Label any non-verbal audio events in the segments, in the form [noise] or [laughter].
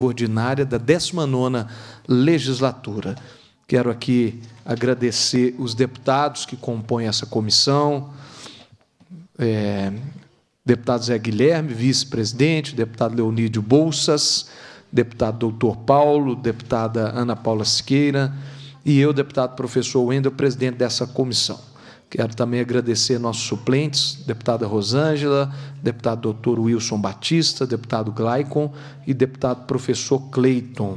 ordinária da 19ª legislatura. Quero aqui agradecer os deputados que compõem essa comissão, é, deputado Zé Guilherme, vice-presidente, deputado Leonídio Bolsas, deputado doutor Paulo, deputada Ana Paula Siqueira e eu, deputado professor Wendel, presidente dessa comissão. Quero também agradecer nossos suplentes, deputada Rosângela, deputado doutor Wilson Batista, deputado Glaicon e deputado professor Cleiton.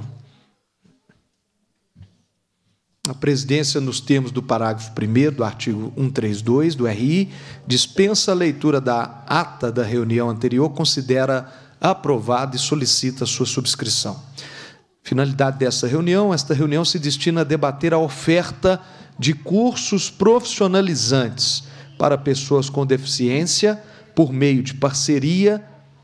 A presidência, nos termos do parágrafo 1 do artigo 132 do RI, dispensa a leitura da ata da reunião anterior, considera aprovada e solicita sua subscrição. Finalidade dessa reunião: esta reunião se destina a debater a oferta de cursos profissionalizantes para pessoas com deficiência por meio de parceria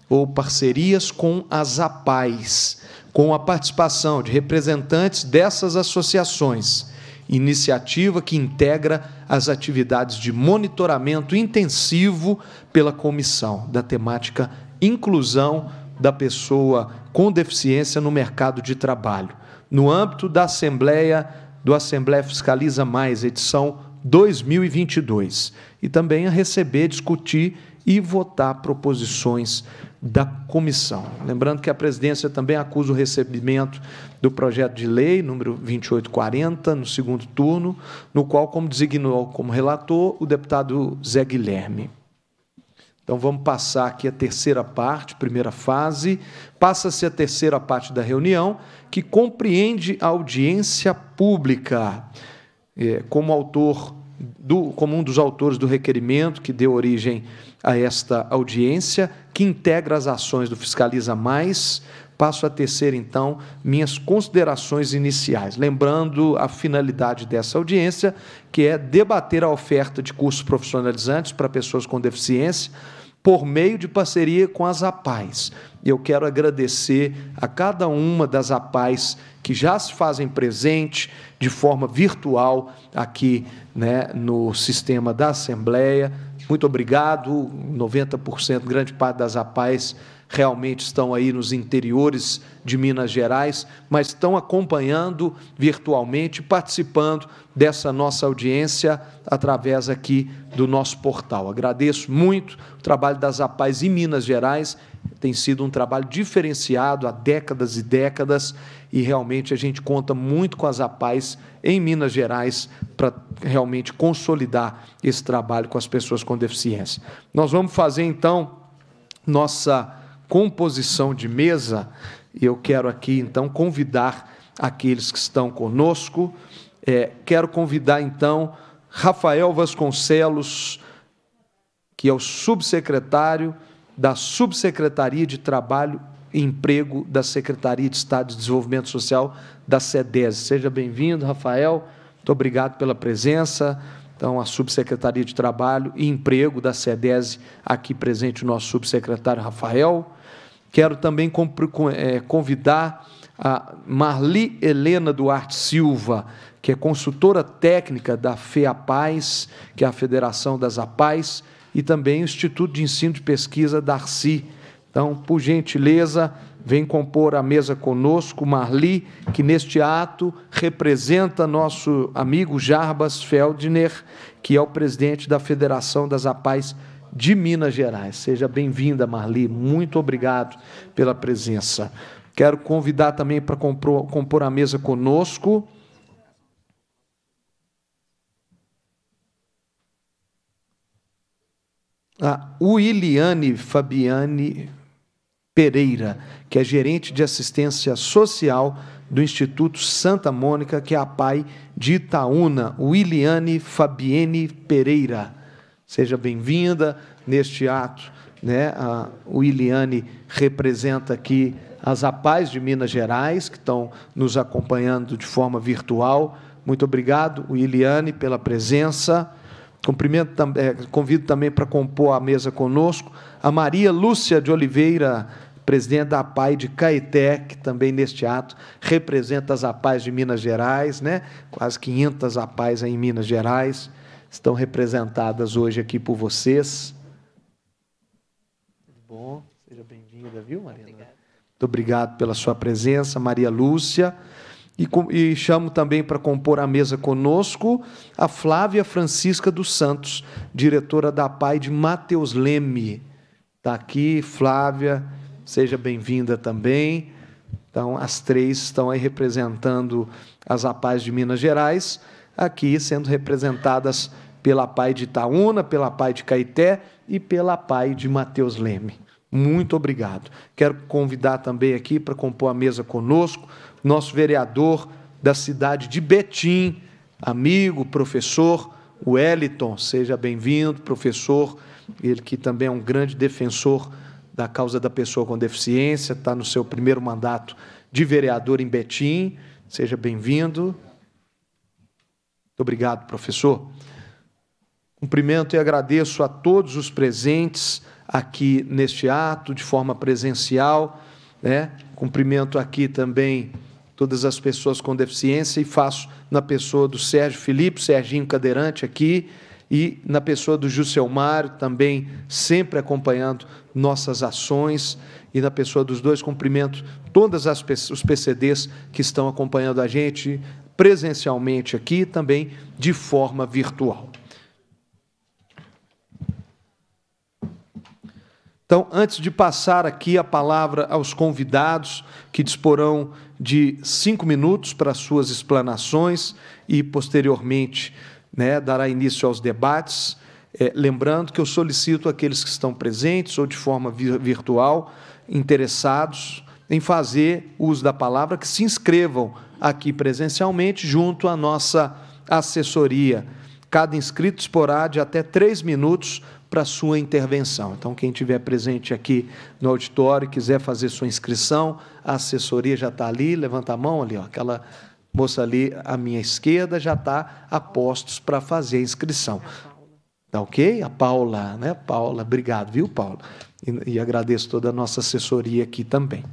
ou parcerias com as APAES, com a participação de representantes dessas associações, iniciativa que integra as atividades de monitoramento intensivo pela comissão da temática inclusão da pessoa com deficiência no mercado de trabalho, no âmbito da Assembleia do Assembleia Fiscaliza Mais, edição 2022, e também a receber, discutir e votar proposições da comissão. Lembrando que a presidência também acusa o recebimento do projeto de lei número 2840 no segundo turno, no qual como designou como relator o deputado Zé Guilherme. Então vamos passar aqui a terceira parte, primeira fase. Passa-se a terceira parte da reunião, que compreende a audiência pública. É, como autor do, como um dos autores do requerimento que deu origem a esta audiência, que integra as ações do Fiscaliza Mais, passo a tecer então minhas considerações iniciais, lembrando a finalidade dessa audiência, que é debater a oferta de cursos profissionalizantes para pessoas com deficiência por meio de parceria com as APAES. Eu quero agradecer a cada uma das APAES que já se fazem presente de forma virtual aqui né, no sistema da Assembleia. Muito obrigado, 90%, grande parte das APAES realmente estão aí nos interiores de Minas Gerais, mas estão acompanhando virtualmente, participando dessa nossa audiência através aqui do nosso portal. Agradeço muito o trabalho das APAES em Minas Gerais, tem sido um trabalho diferenciado há décadas e décadas e realmente a gente conta muito com as APAES em Minas Gerais para realmente consolidar esse trabalho com as pessoas com deficiência. Nós vamos fazer então nossa composição de mesa, e eu quero aqui então convidar aqueles que estão conosco. É, quero convidar então Rafael Vasconcelos, que é o subsecretário da Subsecretaria de Trabalho e Emprego da Secretaria de Estado de Desenvolvimento Social da SEDES. Seja bem-vindo, Rafael. Muito obrigado pela presença. Então, a Subsecretaria de Trabalho e Emprego da SEDES, aqui presente o nosso subsecretário Rafael. Quero também é, convidar a Marli Helena Duarte Silva, que é consultora técnica da FEAPAS, que é a Federação das APAES, e também o Instituto de Ensino de Pesquisa Darcy. Então, por gentileza, vem compor a mesa conosco, Marli, que neste ato representa nosso amigo Jarbas Feldner, que é o presidente da Federação das APAES de Minas Gerais. Seja bem-vinda, Marli. Muito obrigado pela presença. Quero convidar também para compor, a mesa conosco. A Williane Fabiane Pereira, que é gerente de assistência social do Instituto Santa Mônica, que é a PAI de Itaúna. Williane Fabiane Pereira. Seja bem-vinda neste ato. Né? A Iliane representa aqui as APAES de Minas Gerais, que estão nos acompanhando de forma virtual. Muito obrigado, Iliane, pela presença. Cumprimento, é, convido também para compor a mesa conosco a Maria Lúcia de Oliveira, presidente da APAI de Caeté, que também neste ato representa as APAIs de Minas Gerais, né? quase 500 APAIs em Minas Gerais estão representadas hoje aqui por vocês. Bom, seja bem-vinda, viu, Marina? Obrigado. Muito obrigado pela sua presença, Maria Lúcia. E, e chamo também para compor a mesa conosco a Flávia Francisca dos Santos, diretora da PAI de Mateus Leme. Está aqui, Flávia, seja bem-vinda também. Então, as três estão aí representando as APAs de Minas Gerais aqui sendo representadas pela Pai de Itaúna, pela Pai de Caeté e pela Pai de Mateus Leme. Muito obrigado. Quero convidar também aqui para compor a mesa conosco nosso vereador da cidade de Betim, amigo, professor Wellington. Seja bem-vindo, professor. Ele que também é um grande defensor da causa da pessoa com deficiência, está no seu primeiro mandato de vereador em Betim. Seja bem-vindo. Muito obrigado, professor. Cumprimento e agradeço a todos os presentes aqui neste ato, de forma presencial. Né? Cumprimento aqui também todas as pessoas com deficiência e faço na pessoa do Sérgio Felipe, Serginho Cadeirante aqui, e na pessoa do Juscelmar, também sempre acompanhando nossas ações, e na pessoa dos dois, cumprimento todas as os PCDs que estão acompanhando a gente, presencialmente aqui e também de forma virtual. Então, antes de passar aqui a palavra aos convidados, que disporão de cinco minutos para suas explanações e, posteriormente, né, dará início aos debates, é, lembrando que eu solicito aqueles que estão presentes ou de forma virtual, interessados em fazer uso da palavra, que se inscrevam aqui presencialmente, junto à nossa assessoria. Cada inscrito exporá de até três minutos para sua intervenção. Então, quem estiver presente aqui no auditório, quiser fazer sua inscrição, a assessoria já está ali, levanta a mão ali, ó, aquela moça ali à minha esquerda já está a postos para fazer a inscrição. Tá ok? A Paula, né? Paula, obrigado, viu, Paula? E, e agradeço toda a nossa assessoria aqui também.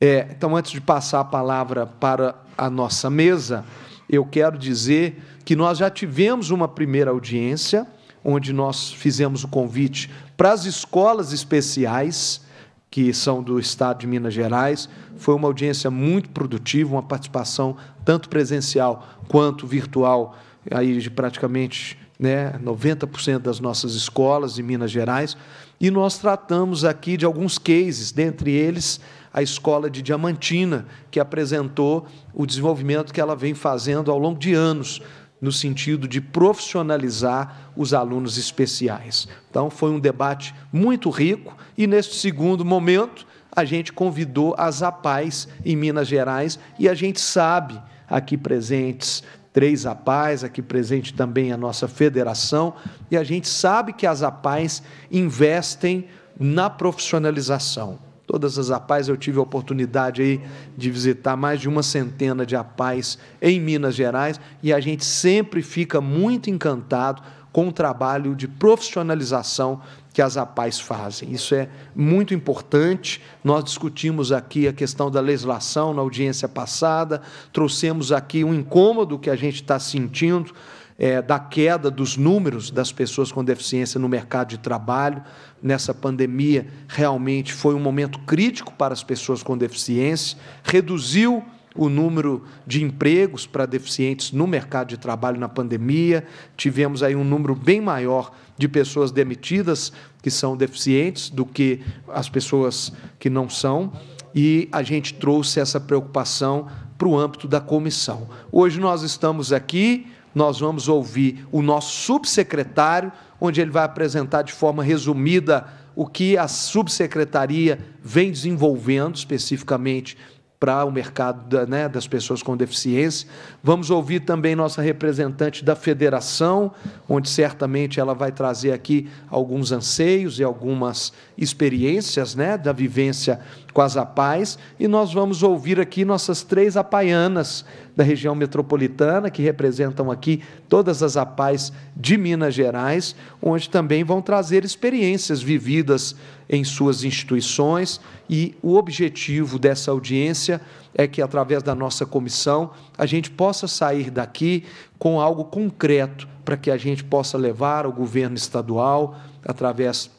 É, então, antes de passar a palavra para a nossa mesa, eu quero dizer que nós já tivemos uma primeira audiência, onde nós fizemos o convite para as escolas especiais, que são do estado de Minas Gerais. Foi uma audiência muito produtiva, uma participação tanto presencial quanto virtual, aí de praticamente né, 90% das nossas escolas em Minas Gerais. E nós tratamos aqui de alguns cases, dentre eles a escola de Diamantina, que apresentou o desenvolvimento que ela vem fazendo ao longo de anos no sentido de profissionalizar os alunos especiais. Então, foi um debate muito rico e, neste segundo momento, a gente convidou as APAES em Minas Gerais e a gente sabe, aqui presentes, três APAES, aqui presente também a nossa federação, e a gente sabe que as APAES investem na profissionalização todas as APAES eu tive a oportunidade aí de visitar mais de uma centena de APAES em Minas Gerais e a gente sempre fica muito encantado com o trabalho de profissionalização que as APAES fazem. Isso é muito importante. Nós discutimos aqui a questão da legislação na audiência passada, trouxemos aqui um incômodo que a gente está sentindo é, da queda dos números das pessoas com deficiência no mercado de trabalho. Nessa pandemia, realmente foi um momento crítico para as pessoas com deficiência, reduziu o número de empregos para deficientes no mercado de trabalho na pandemia. Tivemos aí um número bem maior de pessoas demitidas que são deficientes do que as pessoas que não são. E a gente trouxe essa preocupação para o âmbito da comissão. Hoje nós estamos aqui nós vamos ouvir o nosso subsecretário, onde ele vai apresentar de forma resumida o que a subsecretaria vem desenvolvendo especificamente para o mercado da, né, das pessoas com deficiência. Vamos ouvir também nossa representante da federação, onde certamente ela vai trazer aqui alguns anseios e algumas experiências né, da vivência com as APAES. E nós vamos ouvir aqui nossas três apaianas da região metropolitana, que representam aqui todas as APAES de Minas Gerais, onde também vão trazer experiências vividas em suas instituições, e o objetivo dessa audiência é que, através da nossa comissão, a gente possa sair daqui com algo concreto para que a gente possa levar ao governo estadual, através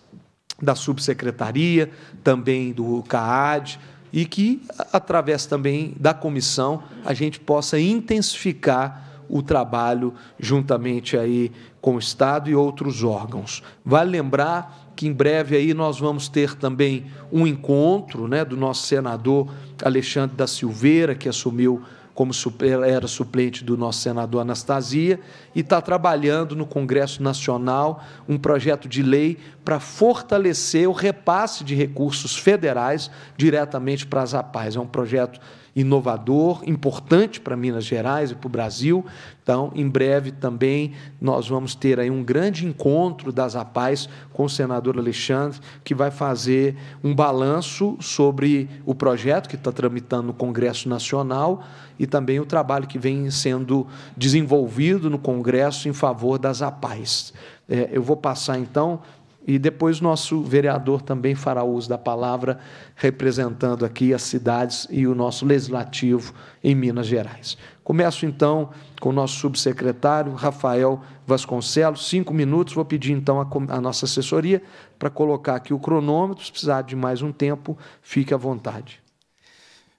da subsecretaria, também do CAAD, e que, através também da comissão, a gente possa intensificar o trabalho juntamente aí com o Estado e outros órgãos. Vale lembrar que em breve aí nós vamos ter também um encontro né, do nosso senador Alexandre da Silveira, que assumiu como era suplente do nosso senador Anastasia, e está trabalhando no Congresso Nacional um projeto de lei para fortalecer o repasse de recursos federais diretamente para as APAES. É um projeto inovador, importante para Minas Gerais e para o Brasil. Então, em breve também nós vamos ter aí um grande encontro das APAES com o senador Alexandre, que vai fazer um balanço sobre o projeto que está tramitando no Congresso Nacional e também o trabalho que vem sendo desenvolvido no Congresso em favor das APAES. É, eu vou passar então e depois nosso vereador também fará uso da palavra, representando aqui as cidades e o nosso legislativo em Minas Gerais. Começo então com o nosso subsecretário, Rafael Vasconcelos. Cinco minutos, vou pedir então à nossa assessoria para colocar aqui o cronômetro. Se precisar de mais um tempo, fique à vontade.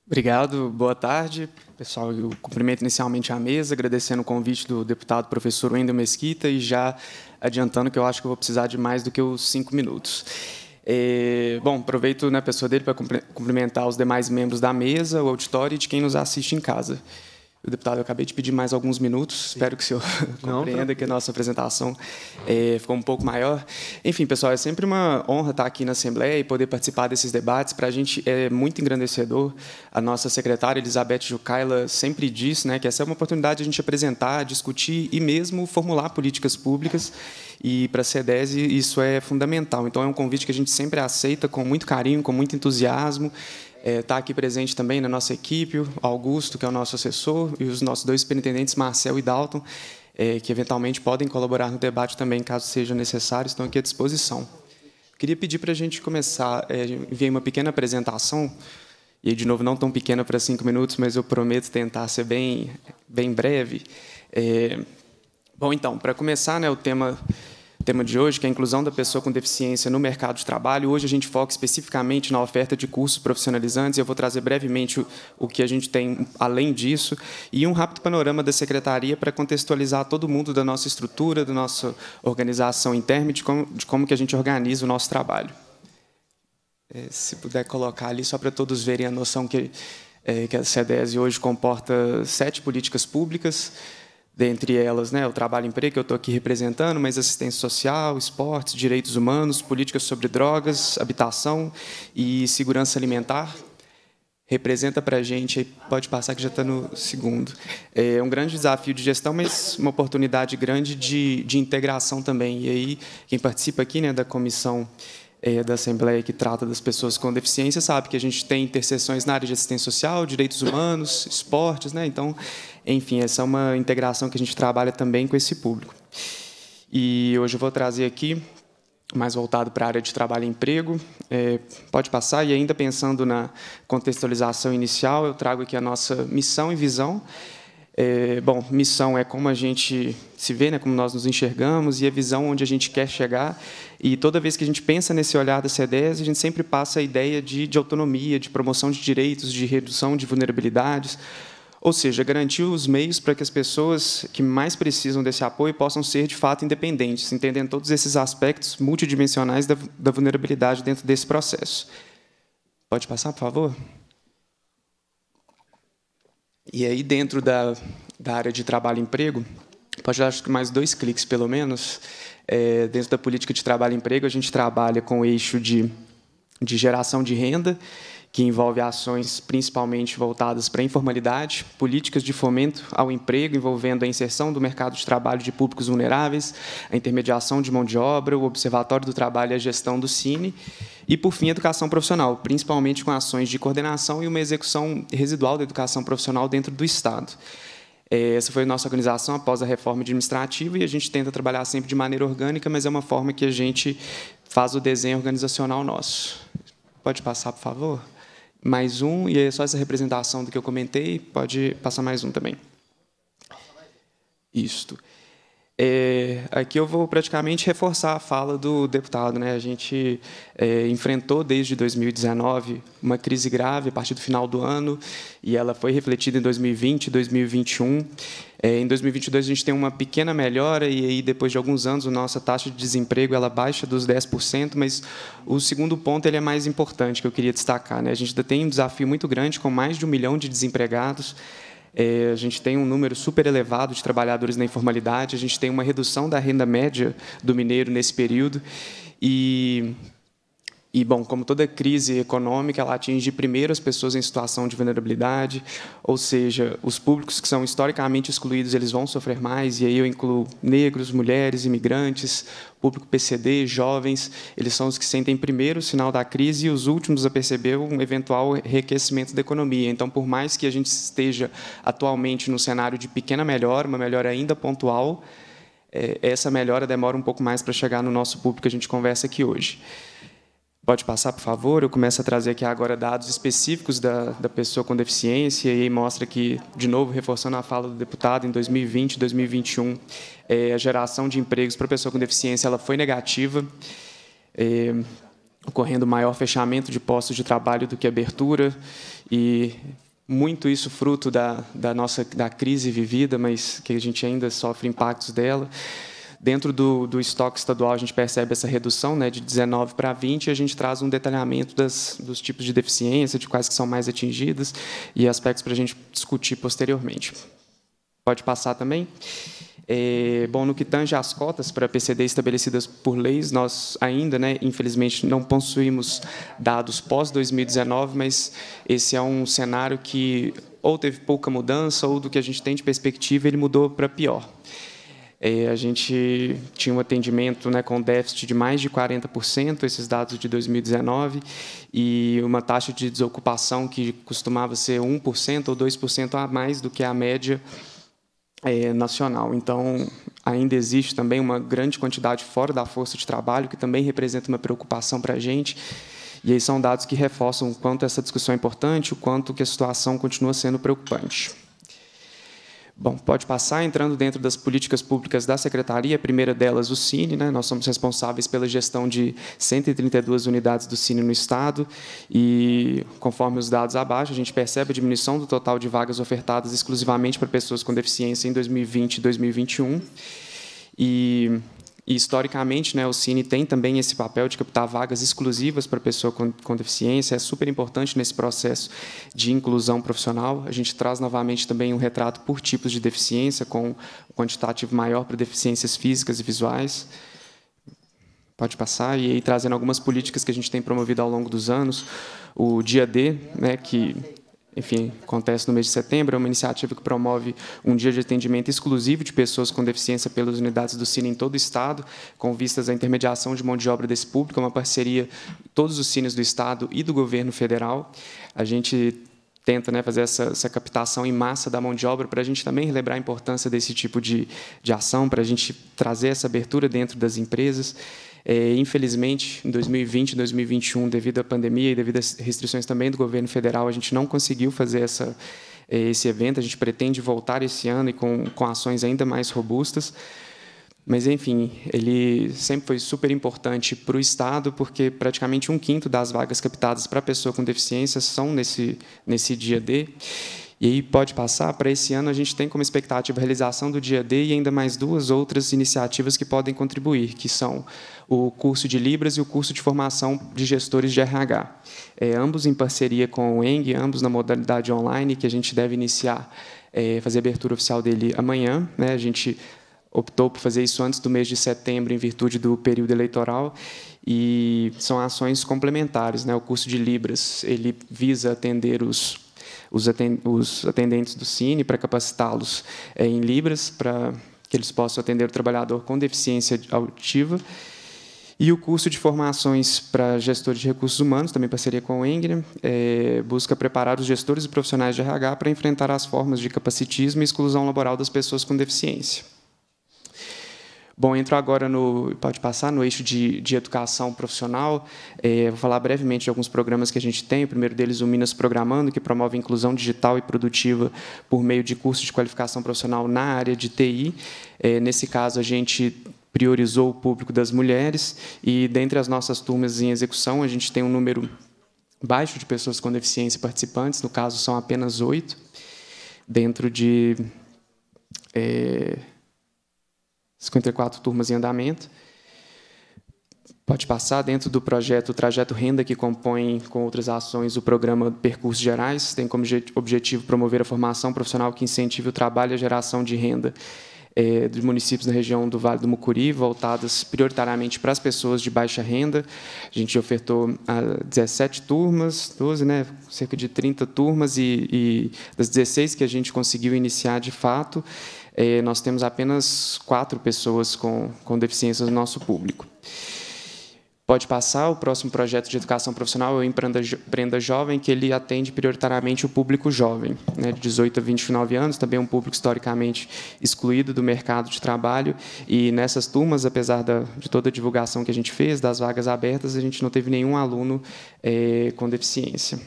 Obrigado, boa tarde. Pessoal, eu cumprimento inicialmente a mesa, agradecendo o convite do deputado professor Wendel Mesquita e já adiantando que eu acho que vou precisar de mais do que os cinco minutos. É, bom, aproveito na né, pessoa dele para cumprimentar os demais membros da mesa, o auditório e de quem nos assiste em casa. Deputado, eu acabei de pedir mais alguns minutos. Espero que o senhor [laughs] Não, compreenda que a nossa apresentação é, ficou um pouco maior. Enfim, pessoal, é sempre uma honra estar aqui na Assembleia e poder participar desses debates. Para a gente é muito engrandecedor. A nossa secretária, Elizabeth Jucaila, sempre diz né, que essa é uma oportunidade de a gente apresentar, discutir e mesmo formular políticas públicas. E para a CEDESI isso é fundamental. Então, é um convite que a gente sempre aceita com muito carinho, com muito entusiasmo está é, tá aqui presente também na nossa equipe, Augusto, que é o nosso assessor, e os nossos dois superintendentes, Marcel e Dalton, é, que eventualmente podem colaborar no debate também, caso seja necessário, estão aqui à disposição. Queria pedir para a gente começar, é, enviei uma pequena apresentação, e de novo não tão pequena para cinco minutos, mas eu prometo tentar ser bem, bem breve. É, bom, então, para começar, né, o tema tema de hoje, que é a inclusão da pessoa com deficiência no mercado de trabalho. Hoje a gente foca especificamente na oferta de cursos profissionalizantes e eu vou trazer brevemente o, o que a gente tem além disso e um rápido panorama da secretaria para contextualizar todo mundo da nossa estrutura, da nossa organização interna e de como, de como que a gente organiza o nosso trabalho. É, se puder colocar ali, só para todos verem a noção que, é, que a CDES hoje comporta sete políticas públicas, dentre elas né, o trabalho e emprego, que eu estou aqui representando, mas assistência social, esportes, direitos humanos, políticas sobre drogas, habitação e segurança alimentar. Representa para a gente, pode passar que já está no segundo. É um grande desafio de gestão, mas uma oportunidade grande de, de integração também. E aí, quem participa aqui né, da comissão é, da Assembleia que trata das pessoas com deficiência sabe que a gente tem interseções na área de assistência social, direitos humanos, esportes, né? então enfim, essa é uma integração que a gente trabalha também com esse público. E hoje eu vou trazer aqui, mais voltado para a área de trabalho e emprego, é, pode passar, e ainda pensando na contextualização inicial, eu trago aqui a nossa missão e visão. É, bom, missão é como a gente se vê, né, como nós nos enxergamos, e a é visão onde a gente quer chegar. E toda vez que a gente pensa nesse olhar da CEDES, a gente sempre passa a ideia de, de autonomia, de promoção de direitos, de redução de vulnerabilidades, ou seja, garantir os meios para que as pessoas que mais precisam desse apoio possam ser, de fato, independentes, entendendo todos esses aspectos multidimensionais da, da vulnerabilidade dentro desse processo. Pode passar, por favor? E aí, dentro da, da área de trabalho e emprego, pode dar acho que mais dois cliques, pelo menos. É, dentro da política de trabalho e emprego, a gente trabalha com o eixo de, de geração de renda, que envolve ações principalmente voltadas para a informalidade, políticas de fomento ao emprego envolvendo a inserção do mercado de trabalho de públicos vulneráveis, a intermediação de mão de obra, o Observatório do Trabalho e a gestão do Cine, e, por fim, educação profissional, principalmente com ações de coordenação e uma execução residual da educação profissional dentro do Estado. É, essa foi a nossa organização após a reforma administrativa e a gente tenta trabalhar sempre de maneira orgânica, mas é uma forma que a gente faz o desenho organizacional nosso. Pode passar, por favor? mais um, e é só essa representação do que eu comentei, pode passar mais um também. Isto. É, aqui eu vou praticamente reforçar a fala do deputado. Né? A gente é, enfrentou desde 2019 uma crise grave a partir do final do ano e ela foi refletida em 2020 e 2021. É, em 2022 a gente tem uma pequena melhora e aí depois de alguns anos a nossa taxa de desemprego ela baixa dos 10%, mas o segundo ponto ele é mais importante que eu queria destacar. Né? A gente ainda tem um desafio muito grande com mais de um milhão de desempregados. É, a gente tem um número super elevado de trabalhadores na informalidade, a gente tem uma redução da renda média do mineiro nesse período. E e, bom, como toda crise econômica, ela atinge primeiro as pessoas em situação de vulnerabilidade, ou seja, os públicos que são historicamente excluídos, eles vão sofrer mais, e aí eu incluo negros, mulheres, imigrantes, público PCD, jovens, eles são os que sentem primeiro o sinal da crise e os últimos a perceber um eventual enriquecimento da economia. Então, por mais que a gente esteja atualmente no cenário de pequena melhora, uma melhora ainda pontual, é, essa melhora demora um pouco mais para chegar no nosso público que a gente conversa aqui hoje. Pode passar, por favor. Eu começo a trazer aqui agora dados específicos da, da pessoa com deficiência e aí mostra que, de novo, reforçando a fala do deputado, em 2020 e 2021, é, a geração de empregos para a pessoa com deficiência ela foi negativa, é, ocorrendo maior fechamento de postos de trabalho do que abertura e muito isso fruto da, da nossa da crise vivida, mas que a gente ainda sofre impactos dela. Dentro do, do estoque estadual, a gente percebe essa redução né, de 19 para 20 e a gente traz um detalhamento das, dos tipos de deficiência, de quais que são mais atingidas e aspectos para a gente discutir posteriormente. Pode passar também. É, bom, no que tange às cotas para PCD estabelecidas por leis, nós ainda, né, infelizmente, não possuímos dados pós-2019, mas esse é um cenário que ou teve pouca mudança ou do que a gente tem de perspectiva ele mudou para pior. É, a gente tinha um atendimento né, com déficit de mais de 40%, esses dados de 2019, e uma taxa de desocupação que costumava ser 1% ou 2% a mais do que a média é, nacional. Então, ainda existe também uma grande quantidade fora da força de trabalho, que também representa uma preocupação para a gente. E aí são dados que reforçam o quanto essa discussão é importante, o quanto que a situação continua sendo preocupante. Bom, pode passar. Entrando dentro das políticas públicas da Secretaria, a primeira delas o Cine. Né? Nós somos responsáveis pela gestão de 132 unidades do Cine no Estado e, conforme os dados abaixo, a gente percebe a diminuição do total de vagas ofertadas exclusivamente para pessoas com deficiência em 2020 e 2021. E e, historicamente, né, o Cine tem também esse papel de captar vagas exclusivas para pessoa com, com deficiência, é super importante nesse processo de inclusão profissional. A gente traz novamente também um retrato por tipos de deficiência, com um quantitativo maior para deficiências físicas e visuais. Pode passar. E aí, trazendo algumas políticas que a gente tem promovido ao longo dos anos, o Dia D, né, que enfim, acontece no mês de setembro, é uma iniciativa que promove um dia de atendimento exclusivo de pessoas com deficiência pelas unidades do Cine em todo o Estado, com vistas à intermediação de mão de obra desse público, é uma parceria todos os cines do Estado e do governo federal. A gente tenta né, fazer essa, essa, captação em massa da mão de obra para a gente também relembrar a importância desse tipo de, de ação, para a gente trazer essa abertura dentro das empresas. É, infelizmente, em 2020 2021, devido à pandemia e devido às restrições também do governo federal, a gente não conseguiu fazer essa, é, esse evento. A gente pretende voltar esse ano e com, com ações ainda mais robustas. Mas, enfim, ele sempre foi super importante para o Estado, porque praticamente um quinto das vagas captadas para pessoa com deficiência são nesse, nesse dia D. E aí pode passar para esse ano, a gente tem como expectativa a realização do dia D e ainda mais duas outras iniciativas que podem contribuir, que são o curso de Libras e o curso de formação de gestores de RH. É, ambos em parceria com o ENG, ambos na modalidade online, que a gente deve iniciar, é, fazer a abertura oficial dele amanhã. Né? A gente optou por fazer isso antes do mês de setembro, em virtude do período eleitoral, e são ações complementares. Né? O curso de Libras ele visa atender os os, atendentes do Cine para capacitá-los eh, em Libras, para que eles possam atender o trabalhador com deficiência auditiva. E o curso de formações para gestores de recursos humanos, também parceria com o Engre é, eh, busca preparar os gestores e profissionais de RH para enfrentar as formas de capacitismo e exclusão laboral das pessoas com deficiência. Bom, entro agora no pode passar no eixo de, de educação profissional. É, vou falar brevemente de alguns programas que a gente tem. O primeiro deles, o Minas Programando, que promove inclusão digital e produtiva por meio de cursos de qualificação profissional na área de TI. É, nesse caso, a gente priorizou o público das mulheres e, dentre as nossas turmas em execução, a gente tem um número baixo de pessoas com deficiência participantes. No caso, são apenas oito, dentro de é, 54 turmas em andamento. Pode passar dentro do projeto o Trajeto Renda, que compõe com outras ações o programa Percursos Gerais, tem como objetivo promover a formação profissional que incentive o trabalho e a geração de renda é, dos municípios da região do Vale do Mucuri, voltadas prioritariamente para as pessoas de baixa renda. A gente ofertou 17 ah, turmas, 12, né, cerca de 30 turmas, e, e das 16 que a gente conseguiu iniciar de fato, é, nós temos apenas quatro pessoas com, com deficiências no nosso público. Pode passar, o próximo projeto de educação profissional é o Empreenda, Jovem, que ele atende prioritariamente o público jovem, né, de 18 a 29 anos, também um público historicamente excluído do mercado de trabalho. E nessas turmas, apesar da, de toda a divulgação que a gente fez, das vagas abertas, a gente não teve nenhum aluno é, com deficiência.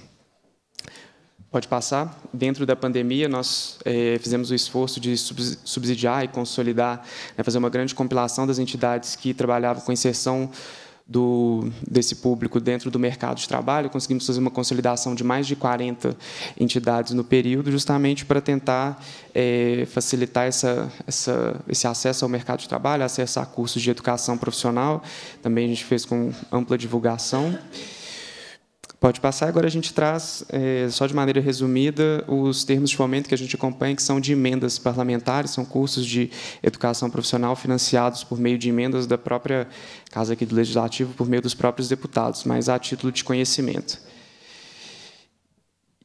Pode passar. Dentro da pandemia, nós eh, fizemos o esforço de subsidiar e consolidar, né, fazer uma grande compilação das entidades que trabalhavam com inserção do, desse público dentro do mercado de trabalho. Conseguimos fazer uma consolidação de mais de 40 entidades no período, justamente para tentar eh, facilitar essa, essa, esse acesso ao mercado de trabalho, acesso a cursos de educação profissional. Também a gente fez com ampla divulgação. Pode passar. Agora a gente traz, é, só de maneira resumida, os termos de fomento que a gente acompanha, que são de emendas parlamentares, são cursos de educação profissional financiados por meio de emendas da própria Casa aqui do Legislativo, por meio dos próprios deputados, mas a título de conhecimento.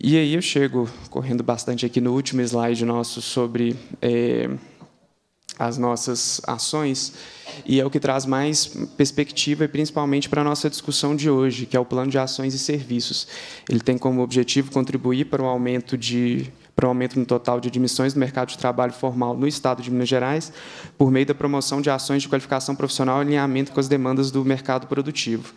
E aí eu chego correndo bastante aqui no último slide nosso sobre... É, as nossas ações e é o que traz mais perspectiva e principalmente para a nossa discussão de hoje, que é o plano de ações e serviços. Ele tem como objetivo contribuir para o aumento de para um aumento no total de admissões no mercado de trabalho formal no Estado de Minas Gerais, por meio da promoção de ações de qualificação profissional em alinhamento com as demandas do mercado produtivo.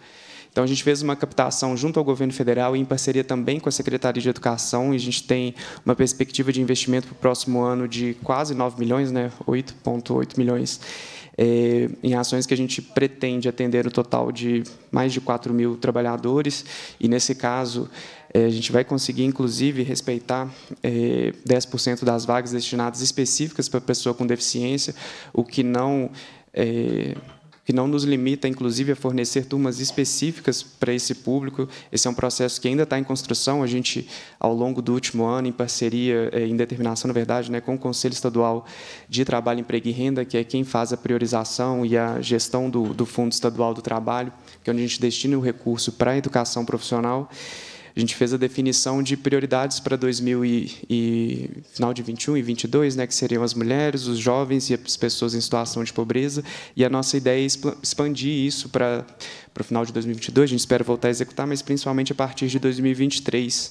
Então, a gente fez uma captação junto ao governo federal e em parceria também com a Secretaria de Educação, e a gente tem uma perspectiva de investimento para o próximo ano de quase 9 milhões, né? 8,8 milhões, é, em ações que a gente pretende atender o total de mais de 4 mil trabalhadores, e, nesse caso, é, a gente vai conseguir, inclusive, respeitar 10% é, das vagas destinadas específicas para pessoa com deficiência, o que não é, que não nos limita, inclusive, a fornecer turmas específicas para esse público. Esse é um processo que ainda está em construção. A gente, ao longo do último ano, em parceria, eh, em determinação, na verdade, né, com o Conselho Estadual de Trabalho, Emprego e Renda, que é quem faz a priorização e a gestão do, do Fundo Estadual do Trabalho, que é onde a gente destina o recurso para a educação profissional a gente fez a definição de prioridades para 2000 e, e final de 21 e 22, né, que seriam as mulheres, os jovens e as pessoas em situação de pobreza. E a nossa ideia é expandir isso para para o final de 2022. A gente espera voltar a executar, mas principalmente a partir de 2023.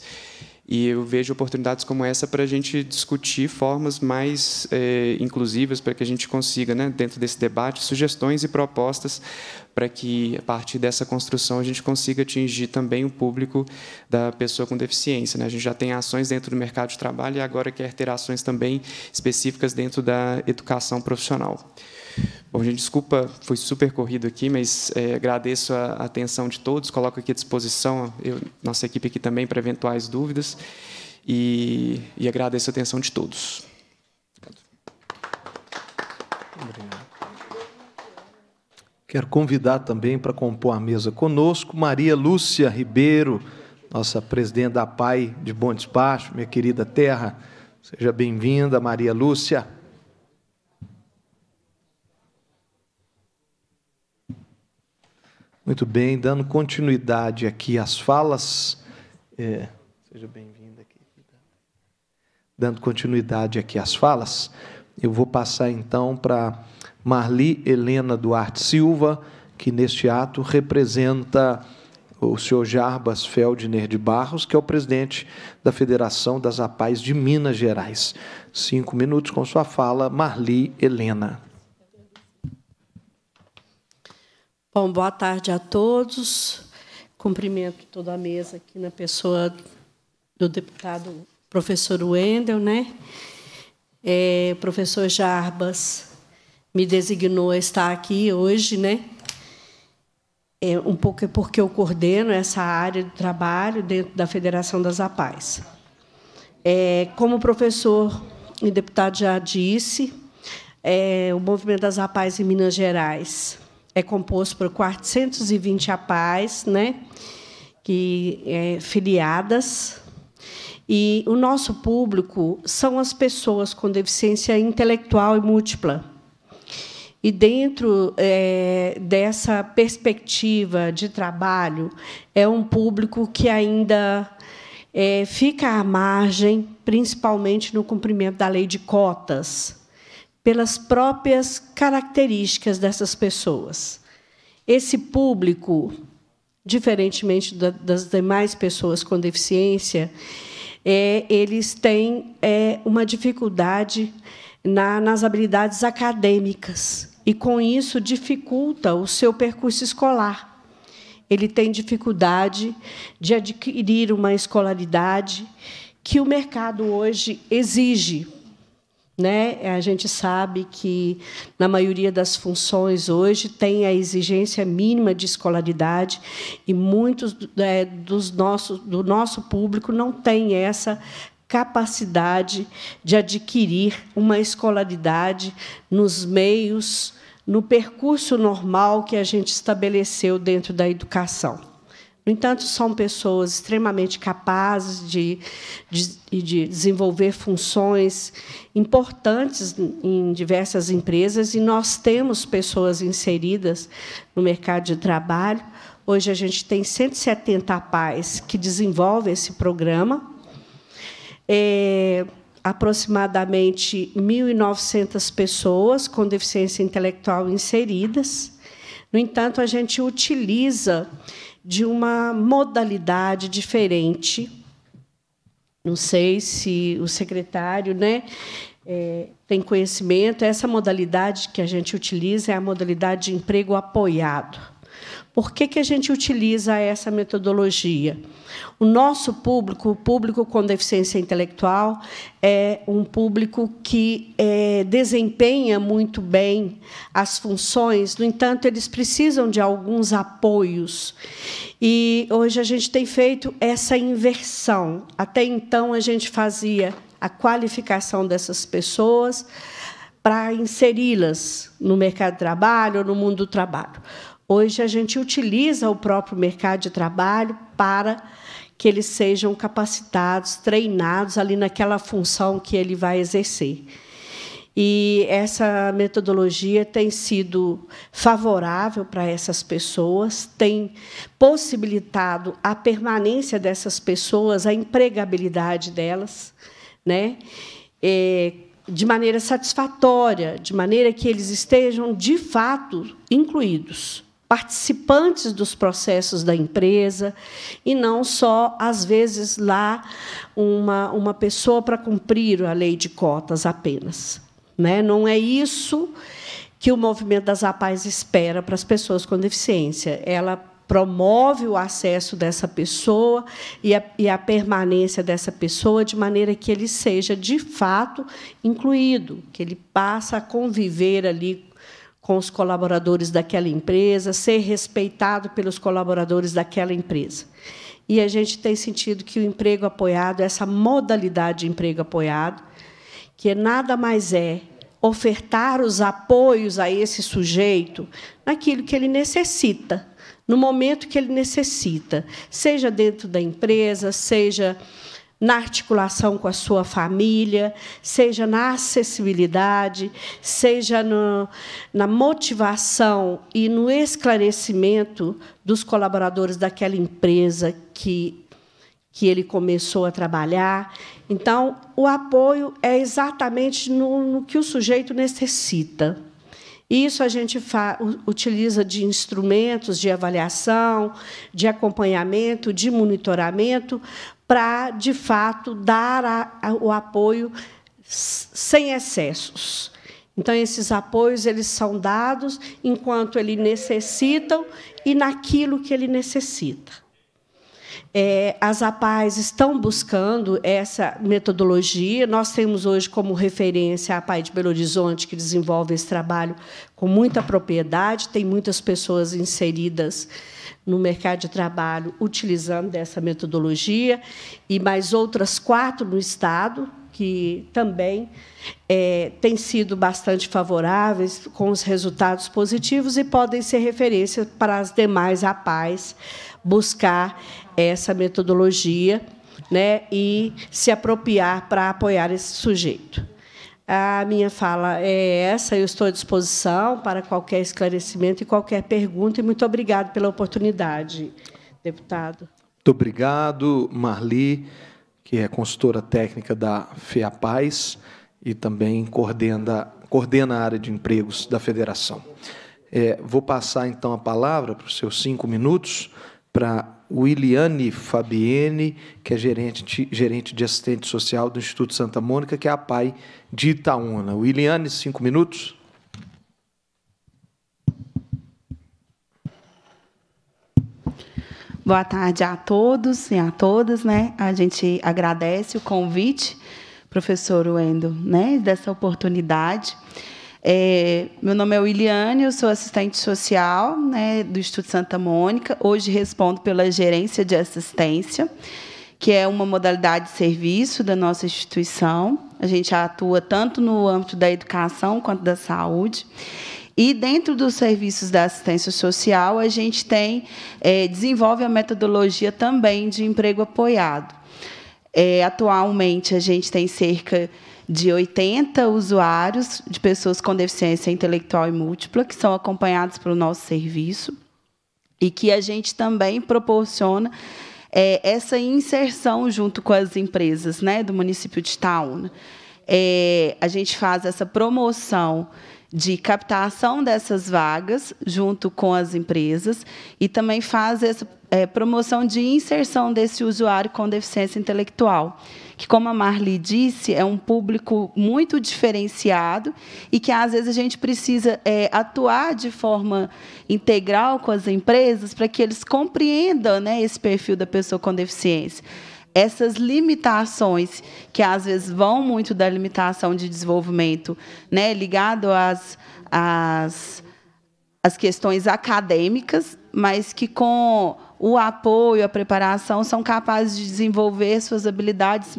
E eu vejo oportunidades como essa para a gente discutir formas mais eh, inclusivas para que a gente consiga, né, dentro desse debate, sugestões e propostas para que, a partir dessa construção, a gente consiga atingir também o público da pessoa com deficiência. Né? A gente já tem ações dentro do mercado de trabalho e agora quer ter ações também específicas dentro da educação profissional. Bom, gente, desculpa, foi super corrido aqui, mas é, agradeço a atenção de todos, coloco aqui à disposição eu, nossa equipe aqui também para eventuais dúvidas e, e agradeço a atenção de todos. Obrigado. Quero convidar também para compor a mesa conosco Maria Lúcia Ribeiro, nossa presidente da PAI de Bom Despacho, minha querida terra. Seja bem-vinda, Maria Lúcia. Muito bem, dando continuidade aqui às falas. É, seja bem-vindo aqui. Dando continuidade aqui às falas, eu vou passar então para Marli Helena Duarte Silva, que neste ato representa o senhor Jarbas Feldner de Barros, que é o presidente da Federação das APAES de Minas Gerais. Cinco minutos com sua fala, Marli Helena. Bom, boa tarde a todos. Cumprimento toda a mesa aqui na pessoa do deputado professor Wendel, né? É, professor Jarbas me designou a estar aqui hoje, né? É, um pouco é porque eu coordeno essa área de trabalho dentro da Federação das APAES. É, como o professor e deputado já disse, é, o movimento das APAES em Minas Gerais é composto por 420 APAES, né? que é, filiadas. E o nosso público são as pessoas com deficiência intelectual e múltipla. E dentro é, dessa perspectiva de trabalho, é um público que ainda é, fica à margem, principalmente no cumprimento da lei de cotas pelas próprias características dessas pessoas. Esse público, diferentemente das demais pessoas com deficiência, é, eles têm é, uma dificuldade na, nas habilidades acadêmicas e com isso dificulta o seu percurso escolar. Ele tem dificuldade de adquirir uma escolaridade que o mercado hoje exige né? A gente sabe que, na maioria das funções hoje, tem a exigência mínima de escolaridade e muitos é, dos nossos, do nosso público não tem essa capacidade de adquirir uma escolaridade nos meios, no percurso normal que a gente estabeleceu dentro da educação. No entanto, são pessoas extremamente capazes de, de, de, desenvolver funções importantes em diversas empresas, e nós temos pessoas inseridas no mercado de trabalho. Hoje, a gente tem 170 pais que desenvolvem esse programa. É, aproximadamente 1.900 pessoas com deficiência intelectual inseridas. No entanto, a gente utiliza de uma modalidade diferente. Não sei se o secretário né, é, tem conhecimento. Essa modalidade que a gente utiliza é a modalidade de emprego apoiado. Por que, que a gente utiliza essa metodologia? O nosso público, o público com deficiência intelectual, é um público que é, desempenha muito bem as funções, no entanto, eles precisam de alguns apoios. E hoje a gente tem feito essa inversão. Até então, a gente fazia a qualificação dessas pessoas para inseri-las no mercado de trabalho, no mundo do trabalho. Hoje a gente utiliza o próprio mercado de trabalho para que eles sejam capacitados, treinados ali naquela função que ele vai exercer. E essa metodologia tem sido favorável para essas pessoas, tem possibilitado a permanência dessas pessoas, a empregabilidade delas, né? É, de maneira satisfatória, de maneira que eles estejam de fato incluídos participantes dos processos da empresa e não só, às vezes, lá uma, uma pessoa para cumprir a lei de cotas apenas. Né? Não é isso que o movimento das APAES espera para as pessoas com deficiência. Ela promove o acesso dessa pessoa e a, e a permanência dessa pessoa de maneira que ele seja, de fato, incluído, que ele passe a conviver ali com os colaboradores daquela empresa, ser respeitado pelos colaboradores daquela empresa. E a gente tem sentido que o emprego apoiado, essa modalidade de emprego apoiado, que nada mais é ofertar os apoios a esse sujeito naquilo que ele necessita, no momento que ele necessita, seja dentro da empresa, seja na articulação com a sua família, seja na acessibilidade, seja no, na motivação e no esclarecimento dos colaboradores daquela empresa que, que ele começou a trabalhar. Então, o apoio é exatamente no, no que o sujeito necessita. Isso a gente utiliza de instrumentos de avaliação, de acompanhamento, de monitoramento, para, de fato, dar a, a, o apoio sem excessos. Então, esses apoios eles são dados enquanto ele necessitam e naquilo que ele necessita. É, as APAES estão buscando essa metodologia. Nós temos hoje como referência a APAE de Belo Horizonte, que desenvolve esse trabalho com muita propriedade, tem muitas pessoas inseridas no mercado de trabalho utilizando dessa metodologia, e mais outras quatro no Estado, que também é, têm sido bastante favoráveis, com os resultados positivos, e podem ser referência para as demais APAES buscar essa metodologia né, e se apropriar para apoiar esse sujeito. A minha fala é essa, eu estou à disposição para qualquer esclarecimento e qualquer pergunta, e muito obrigado pela oportunidade, deputado. Muito obrigado, Marli, que é consultora técnica da FEAPAZ e também coordena, coordena a área de empregos da Federação. É, vou passar, então, a palavra para os seus cinco minutos para Williane Fabiene, que é gerente, gerente de assistente social do Instituto Santa Mônica, que é a PAI de Itaúna. Williane, cinco minutos. Boa tarde a todos e a todas, né? A gente agradece o convite, professor Wendel, né, dessa oportunidade. É, meu nome é Williane, eu sou assistente social né, do Instituto Santa Mônica. Hoje respondo pela gerência de assistência, que é uma modalidade de serviço da nossa instituição. A gente atua tanto no âmbito da educação quanto da saúde. E dentro dos serviços da assistência social, a gente tem é, desenvolve a metodologia também de emprego apoiado. É, atualmente, a gente tem cerca de 80 usuários de pessoas com deficiência intelectual e múltipla que são acompanhados pelo nosso serviço e que a gente também proporciona é, essa inserção junto com as empresas né, do município de Itaúna. É, a gente faz essa promoção de captação dessas vagas junto com as empresas e também faz essa é, promoção de inserção desse usuário com deficiência intelectual que, como a Marli disse, é um público muito diferenciado e que, às vezes, a gente precisa é, atuar de forma integral com as empresas para que eles compreendam né, esse perfil da pessoa com deficiência essas limitações que às vezes vão muito da limitação de desenvolvimento, né, ligado às, às, às questões acadêmicas, mas que com o apoio, a preparação são capazes de desenvolver suas habilidades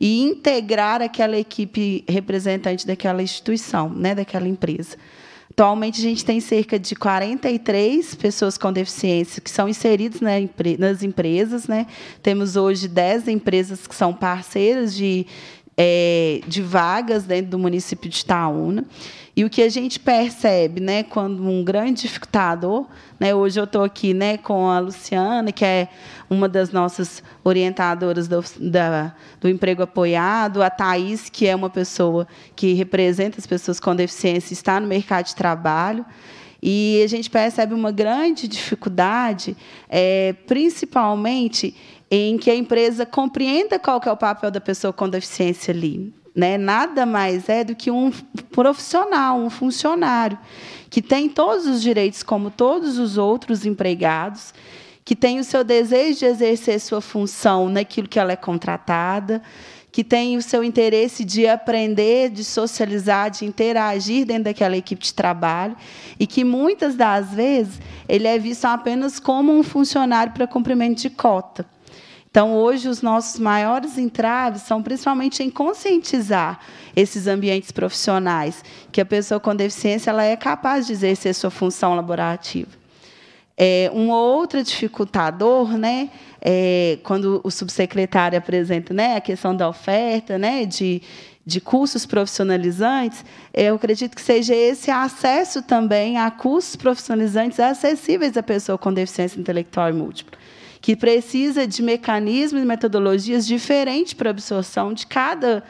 e integrar aquela equipe representante daquela instituição, né, daquela empresa. Atualmente, a gente tem cerca de 43 pessoas com deficiência que são inseridas nas empresas. Né? Temos hoje 10 empresas que são parceiras de, é, de vagas dentro do município de Itaúna. E o que a gente percebe, né, quando um grande dificultador, né, hoje eu estou aqui, né, com a Luciana, que é uma das nossas orientadoras do, da, do emprego apoiado, a Thais, que é uma pessoa que representa as pessoas com deficiência, está no mercado de trabalho. E a gente percebe uma grande dificuldade, é, principalmente em que a empresa compreenda qual que é o papel da pessoa com deficiência ali né? Nada mais é do que um profissional, um funcionário que tem todos os direitos como todos os outros empregados, que tem o seu desejo de exercer sua função naquilo que ela é contratada, que tem o seu interesse de aprender, de socializar, de interagir dentro daquela equipe de trabalho e que muitas das vezes ele é visto apenas como um funcionário para cumprimento de cota. Então, hoje, os nossos maiores entraves são principalmente em conscientizar esses ambientes profissionais, que a pessoa com deficiência ela é capaz de exercer sua função laborativa. É, um outro dificultador, né, é, quando o subsecretário apresenta né, a questão da oferta né, de, de cursos profissionalizantes, eu acredito que seja esse acesso também a cursos profissionalizantes acessíveis à pessoa com deficiência intelectual e múltipla que precisa de mecanismos e metodologias diferentes para a absorção de cada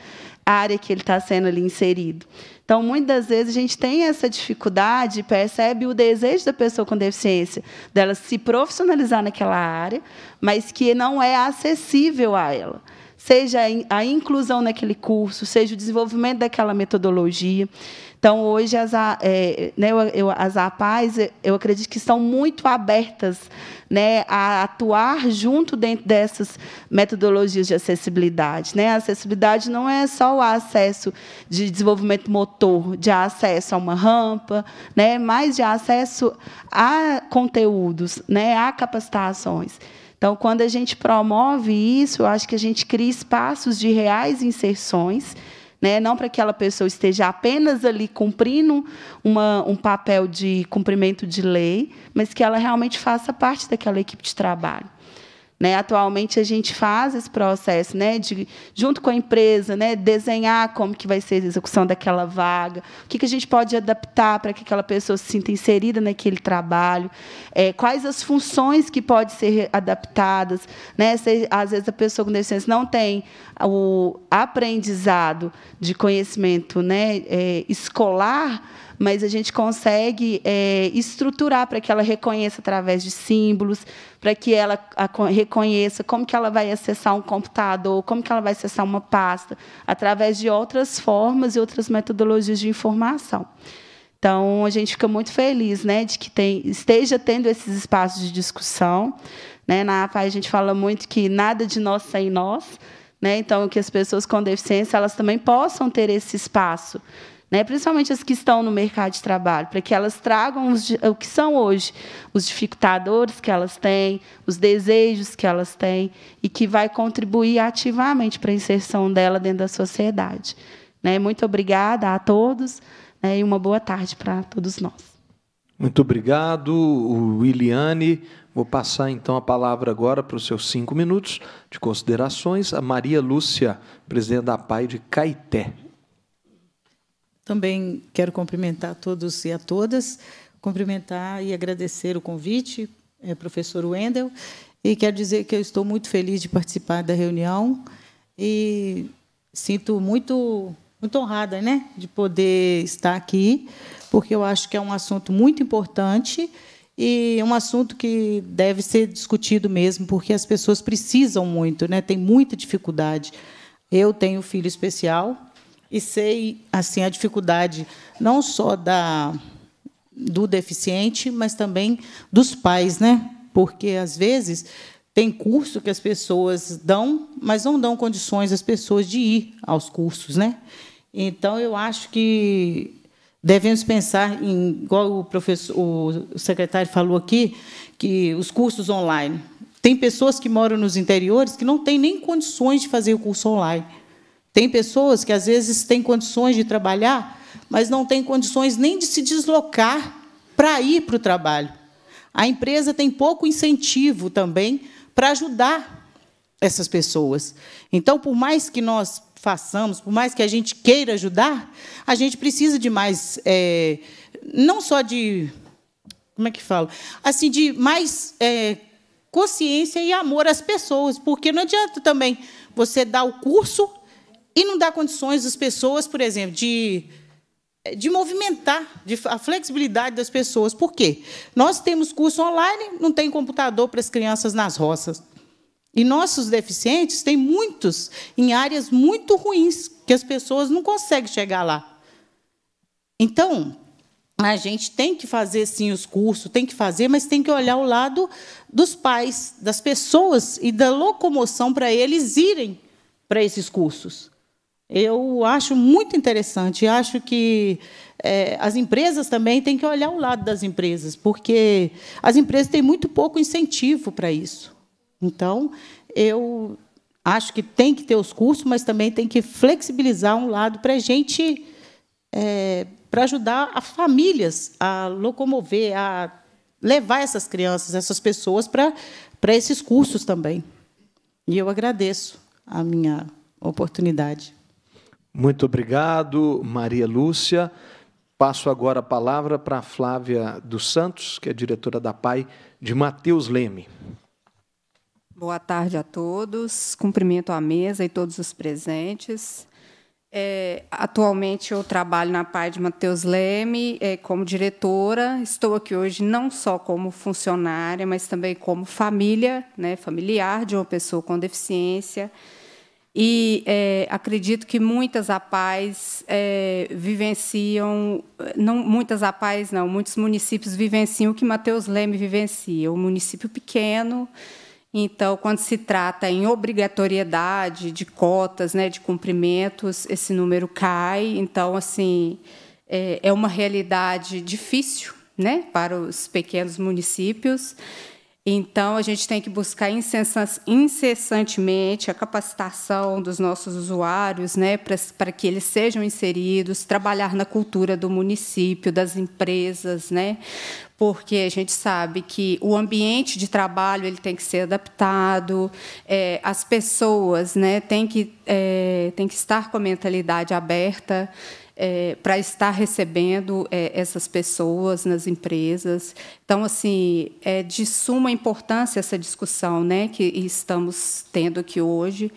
área que ele está sendo ali inserido. Então, muitas vezes, a gente tem essa dificuldade, percebe o desejo da pessoa com deficiência, dela se profissionalizar naquela área, mas que não é acessível a ela seja a inclusão naquele curso, seja o desenvolvimento daquela metodologia. Então, hoje, as, é, né, eu, as APAs, eu acredito que são muito abertas né, a atuar junto dentro dessas metodologias de acessibilidade. Né? A acessibilidade não é só o acesso de desenvolvimento motor, de acesso a uma rampa, né, mas de acesso a conteúdos, né, a capacitações. Então, quando a gente promove isso, eu acho que a gente cria espaços de reais inserções, né? não para aquela pessoa esteja apenas ali cumprindo uma, um papel de cumprimento de lei, mas que ela realmente faça parte daquela equipe de trabalho. Né? Atualmente a gente faz esse processo, né, de junto com a empresa, né, desenhar como que vai ser a execução daquela vaga, o que, que a gente pode adaptar para que aquela pessoa se sinta inserida naquele trabalho, é, quais as funções que podem ser adaptadas, né? Se, às vezes a pessoa com deficiência não tem o aprendizado de conhecimento, né, é, escolar mas a gente consegue é, estruturar para que ela reconheça através de símbolos, para que ela reconheça como que ela vai acessar um computador, como que ela vai acessar uma pasta, através de outras formas e outras metodologias de informação. Então, a gente fica muito feliz né, de que tem, esteja tendo esses espaços de discussão. Né? Na APA, a gente fala muito que nada de nós sem nós. Né? Então, que as pessoas com deficiência elas também possam ter esse espaço né? principalmente as que estão no mercado de trabalho, para que elas tragam os, o que são hoje os dificultadores que elas têm, os desejos que elas têm, e que vai contribuir ativamente para a inserção dela dentro da sociedade. Né? Muito obrigada a todos né? e uma boa tarde para todos nós. Muito obrigado, Williane Vou passar então a palavra agora para os seus cinco minutos de considerações a Maria Lúcia, presidente da PAI de Caeté. Também quero cumprimentar a todos e a todas, cumprimentar e agradecer o convite, é, professor Wendel, e quero dizer que eu estou muito feliz de participar da reunião e sinto muito muito honrada, né, de poder estar aqui, porque eu acho que é um assunto muito importante e é um assunto que deve ser discutido mesmo, porque as pessoas precisam muito, né? Tem muita dificuldade. Eu tenho filho especial, e sei assim a dificuldade não só da do deficiente, mas também dos pais, né? Porque às vezes tem curso que as pessoas dão, mas não dão condições às pessoas de ir aos cursos, né? Então eu acho que devemos pensar em, igual o professor, o secretário falou aqui, que os cursos online. Tem pessoas que moram nos interiores que não têm nem condições de fazer o curso online. Tem pessoas que às vezes têm condições de trabalhar, mas não têm condições nem de se deslocar para ir para o trabalho. A empresa tem pouco incentivo também para ajudar essas pessoas. Então, por mais que nós façamos, por mais que a gente queira ajudar, a gente precisa de mais, é, não só de, como é que fala, assim, de mais é, consciência e amor às pessoas, porque não adianta também você dar o curso e não dá condições às pessoas, por exemplo, de, eh, de movimentar de, a flexibilidade das pessoas. Por quê? Nós temos curso online, não tem computador para as crianças nas roças. E nossos deficientes têm muitos em áreas muito ruins, que as pessoas não conseguem chegar lá. Então, a gente tem que fazer sim os cursos, tem que fazer, mas tem que olhar o lado dos pais, das pessoas e da locomoção para eles irem para esses cursos. Eu acho muito interessante, acho que é, as empresas também têm que olhar o lado das empresas, porque as empresas têm muito pouco incentivo para isso. Então, eu acho que tem que ter os cursos, mas também tem que flexibilizar um lado para a gente, é, para ajudar as famílias a locomover, a levar essas crianças, essas pessoas para, para esses cursos também. E eu agradeço a minha oportunidade. Muito obrigado, Maria Lúcia. Passo agora a palavra para a Flávia dos Santos, que é diretora da PAI, de Mateus Leme. Boa tarde a todos. Cumprimento a mesa e todos os presentes. É, atualmente eu trabalho na PAI de Mateus Leme é, como diretora. Estou aqui hoje não só como funcionária, mas também como família, né, familiar de uma pessoa com deficiência. E é, acredito que muitas APAES é, vivenciam, não muitas APAES não, muitos municípios vivenciam o que Mateus Leme vivencia, um município pequeno. Então, quando se trata em obrigatoriedade de cotas, né, de cumprimentos, esse número cai. Então, assim, é, é uma realidade difícil, né, para os pequenos municípios. Então, a gente tem que buscar incessantemente a capacitação dos nossos usuários, né, para que eles sejam inseridos, trabalhar na cultura do município, das empresas, né, porque a gente sabe que o ambiente de trabalho ele tem que ser adaptado, é, as pessoas né, têm que, é, têm que estar com a mentalidade aberta é, para estar recebendo é, essas pessoas nas empresas. Então, assim, é de suma importância essa discussão né, que estamos tendo aqui hoje,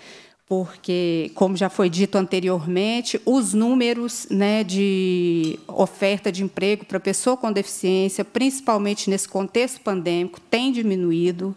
porque, como já foi dito anteriormente, os números né, de oferta de emprego para pessoa com deficiência, principalmente nesse contexto pandêmico, têm diminuído.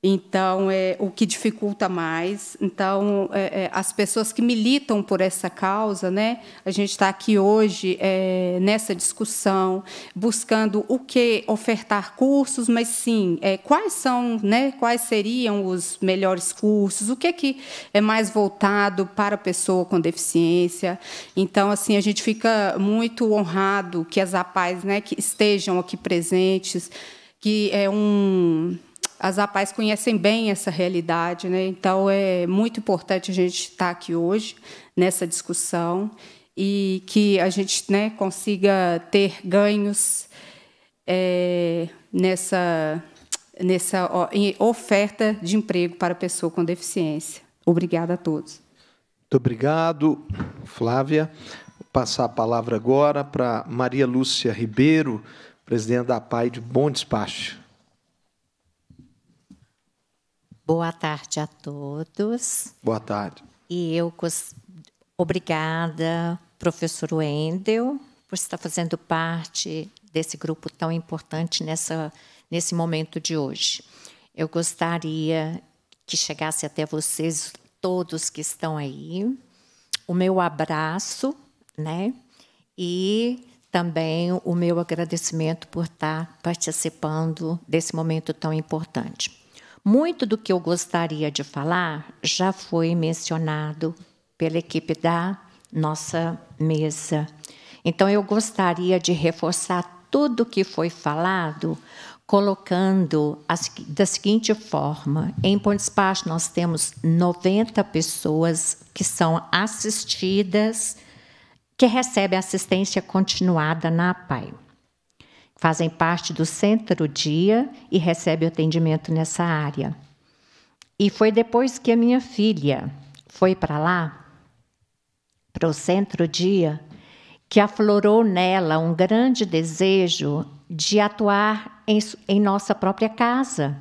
Então, é o que dificulta mais. Então, é, é, as pessoas que militam por essa causa, né? A gente está aqui hoje é, nessa discussão, buscando o que ofertar cursos, mas sim, é, quais são, né? Quais seriam os melhores cursos? O que é que é mais voltado para a pessoa com deficiência? Então, assim, a gente fica muito honrado que as APAES, né? Que estejam aqui presentes, que é um as APAES conhecem bem essa realidade, né? então é muito importante a gente estar tá aqui hoje nessa discussão e que a gente né, consiga ter ganhos é, nessa, nessa oferta de emprego para a pessoa com deficiência. Obrigada a todos. Muito obrigado, Flávia. Vou passar a palavra agora para Maria Lúcia Ribeiro, presidente da APAI de Bom Despacho. Boa tarde a todos. Boa tarde. E eu obrigada, professor Wendel, por estar fazendo parte desse grupo tão importante nessa, nesse momento de hoje. Eu gostaria que chegasse até vocês todos que estão aí, o meu abraço, né? E também o meu agradecimento por estar participando desse momento tão importante. Muito do que eu gostaria de falar já foi mencionado pela equipe da nossa mesa. Então, eu gostaria de reforçar tudo o que foi falado, colocando as, da seguinte forma: em Pontes Espaço, nós temos 90 pessoas que são assistidas, que recebem assistência continuada na APAI fazem parte do centro-dia e recebem atendimento nessa área. E foi depois que a minha filha foi para lá, para o centro-dia, que aflorou nela um grande desejo de atuar em, em nossa própria casa.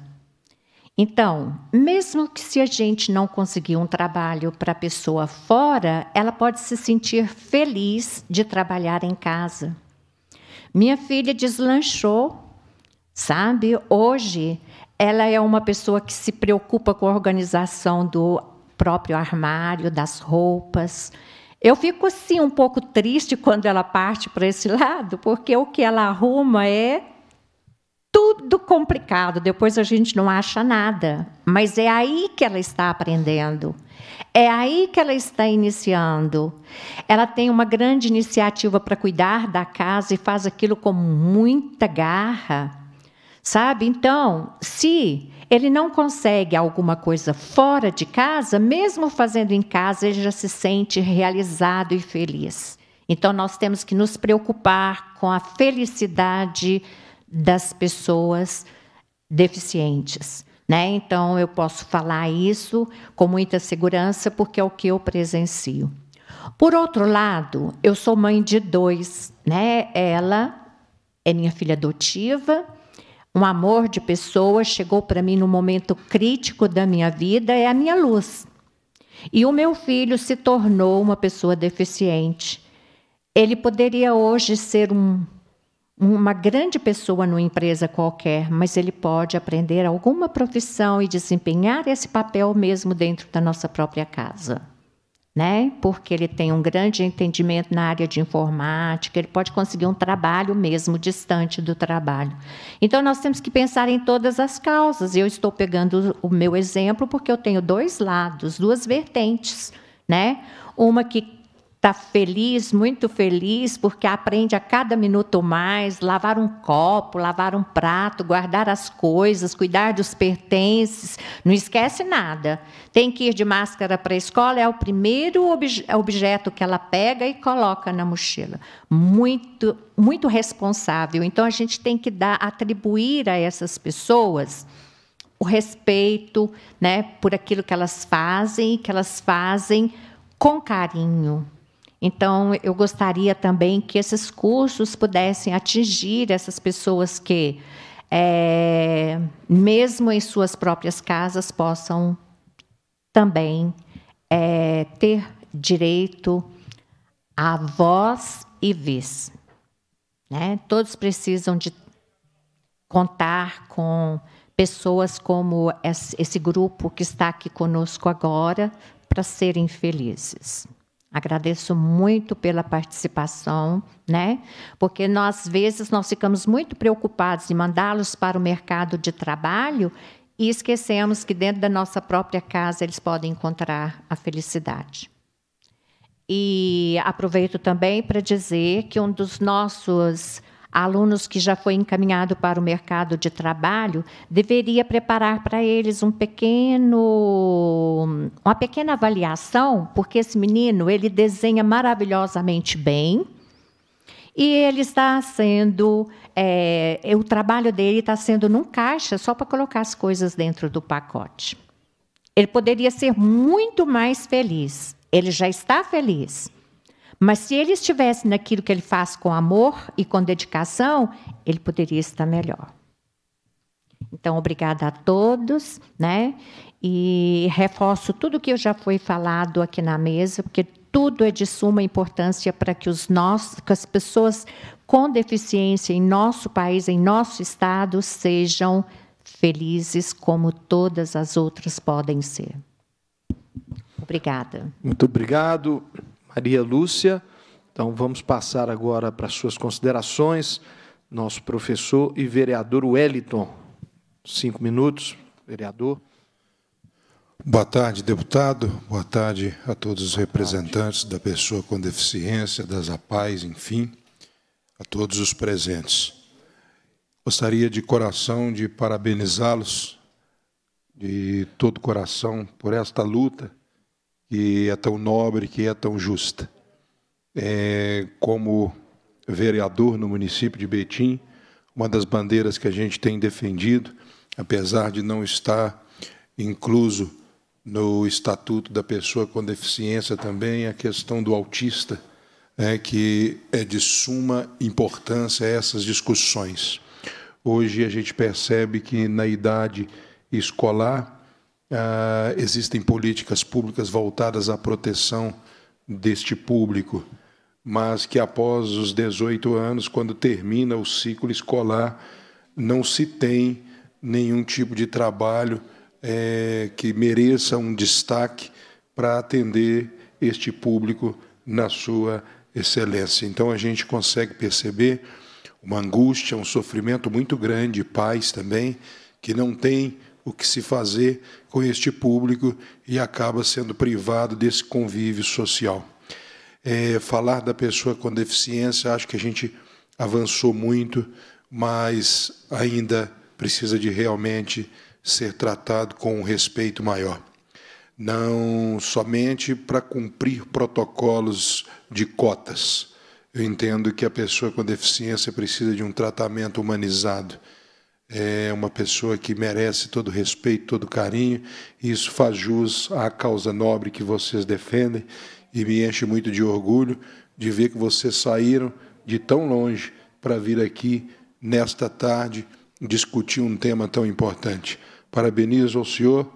Então, mesmo que se a gente não conseguir um trabalho para a pessoa fora, ela pode se sentir feliz de trabalhar em casa. Minha filha deslanchou, sabe? Hoje ela é uma pessoa que se preocupa com a organização do próprio armário, das roupas. Eu fico assim um pouco triste quando ela parte para esse lado, porque o que ela arruma é tudo complicado, depois a gente não acha nada. Mas é aí que ela está aprendendo. É aí que ela está iniciando. Ela tem uma grande iniciativa para cuidar da casa e faz aquilo com muita garra. Sabe? Então, se ele não consegue alguma coisa fora de casa, mesmo fazendo em casa, ele já se sente realizado e feliz. Então, nós temos que nos preocupar com a felicidade das pessoas deficientes. Né? Então, eu posso falar isso com muita segurança, porque é o que eu presencio. Por outro lado, eu sou mãe de dois. Né? Ela é minha filha adotiva, um amor de pessoa, chegou para mim no momento crítico da minha vida, é a minha luz. E o meu filho se tornou uma pessoa deficiente. Ele poderia hoje ser um uma grande pessoa numa empresa qualquer, mas ele pode aprender alguma profissão e desempenhar esse papel mesmo dentro da nossa própria casa. Né? Porque ele tem um grande entendimento na área de informática, ele pode conseguir um trabalho mesmo distante do trabalho. Então nós temos que pensar em todas as causas. Eu estou pegando o meu exemplo porque eu tenho dois lados, duas vertentes, né? Uma que está feliz, muito feliz, porque aprende a cada minuto mais lavar um copo, lavar um prato, guardar as coisas, cuidar dos pertences, não esquece nada. Tem que ir de máscara para a escola, é o primeiro obje objeto que ela pega e coloca na mochila. Muito, muito responsável. Então a gente tem que dar, atribuir a essas pessoas o respeito, né, por aquilo que elas fazem e que elas fazem com carinho, então, eu gostaria também que esses cursos pudessem atingir essas pessoas que, é, mesmo em suas próprias casas, possam também é, ter direito à voz e vez. Né? Todos precisam de contar com pessoas como esse grupo que está aqui conosco agora para serem felizes. Agradeço muito pela participação, né? Porque nós, às vezes nós ficamos muito preocupados em mandá-los para o mercado de trabalho e esquecemos que dentro da nossa própria casa eles podem encontrar a felicidade. E aproveito também para dizer que um dos nossos alunos que já foi encaminhado para o mercado de trabalho, deveria preparar para eles um pequeno, uma pequena avaliação, porque esse menino ele desenha maravilhosamente bem e ele está sendo, é, o trabalho dele está sendo num caixa só para colocar as coisas dentro do pacote. Ele poderia ser muito mais feliz. Ele já está feliz mas se ele estivesse naquilo que ele faz com amor e com dedicação, ele poderia estar melhor. Então, obrigada a todos, né? E reforço tudo que já foi falado aqui na mesa, porque tudo é de suma importância para que os nossos, que as pessoas com deficiência em nosso país, em nosso estado, sejam felizes como todas as outras podem ser. Obrigada. Muito obrigado. Maria Lúcia. Então vamos passar agora para suas considerações. Nosso professor e vereador Wellington. Cinco minutos, vereador. Boa tarde, deputado. Boa tarde a todos os representantes da pessoa com deficiência, das APAES, enfim, a todos os presentes. Gostaria de coração de parabenizá-los de todo coração por esta luta que é tão nobre, que é tão justa. É, como vereador no município de Betim, uma das bandeiras que a gente tem defendido, apesar de não estar incluso no Estatuto da Pessoa com Deficiência também, a questão do autista, é, que é de suma importância essas discussões. Hoje a gente percebe que na idade escolar, ah, existem políticas públicas voltadas à proteção deste público, mas que após os 18 anos, quando termina o ciclo escolar, não se tem nenhum tipo de trabalho é, que mereça um destaque para atender este público na sua excelência. Então a gente consegue perceber uma angústia, um sofrimento muito grande, pais também, que não tem o que se fazer com este público e acaba sendo privado desse convívio social. É, falar da pessoa com deficiência, acho que a gente avançou muito, mas ainda precisa de realmente ser tratado com um respeito maior. Não somente para cumprir protocolos de cotas. Eu entendo que a pessoa com deficiência precisa de um tratamento humanizado é uma pessoa que merece todo respeito, todo carinho, e isso faz jus à causa nobre que vocês defendem, e me enche muito de orgulho de ver que vocês saíram de tão longe para vir aqui nesta tarde discutir um tema tão importante. Parabenizo ao senhor,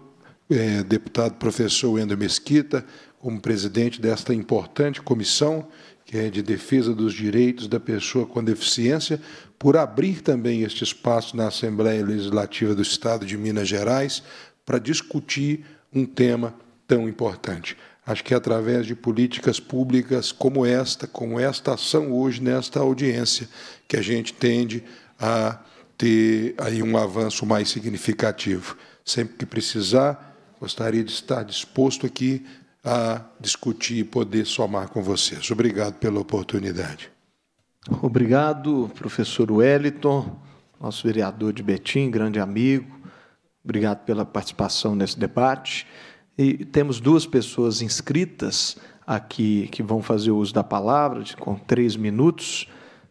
é, deputado professor Wendel Mesquita, como presidente desta importante comissão, que é de defesa dos direitos da pessoa com deficiência, por abrir também este espaço na Assembleia Legislativa do Estado de Minas Gerais para discutir um tema tão importante. Acho que é através de políticas públicas como esta, como esta ação hoje nesta audiência, que a gente tende a ter aí um avanço mais significativo. Sempre que precisar, gostaria de estar disposto aqui a discutir e poder somar com vocês. Obrigado pela oportunidade. Obrigado, professor Wellington, nosso vereador de Betim, grande amigo. Obrigado pela participação nesse debate. E temos duas pessoas inscritas aqui que vão fazer uso da palavra, com três minutos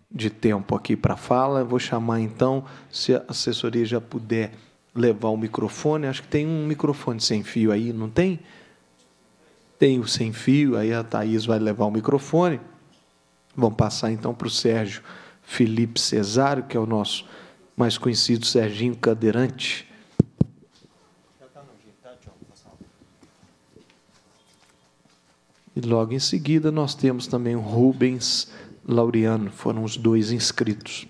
de tempo aqui para fala. Eu vou chamar então, se a assessoria já puder levar o microfone. Acho que tem um microfone sem fio aí, não tem? Tem o sem fio, aí a Thais vai levar o microfone. Vamos passar então para o Sérgio Felipe Cesário, que é o nosso mais conhecido Serginho Cadeirante. E logo em seguida nós temos também o Rubens Laureano, foram os dois inscritos.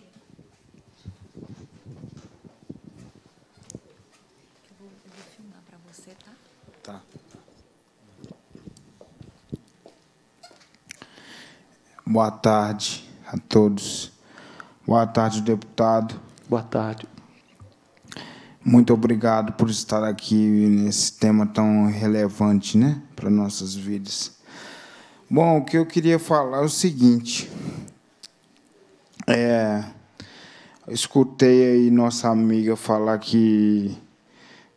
Boa tarde a todos. Boa tarde, deputado. Boa tarde. Muito obrigado por estar aqui nesse tema tão relevante, né, para nossas vidas. Bom, o que eu queria falar é o seguinte. É, escutei aí nossa amiga falar que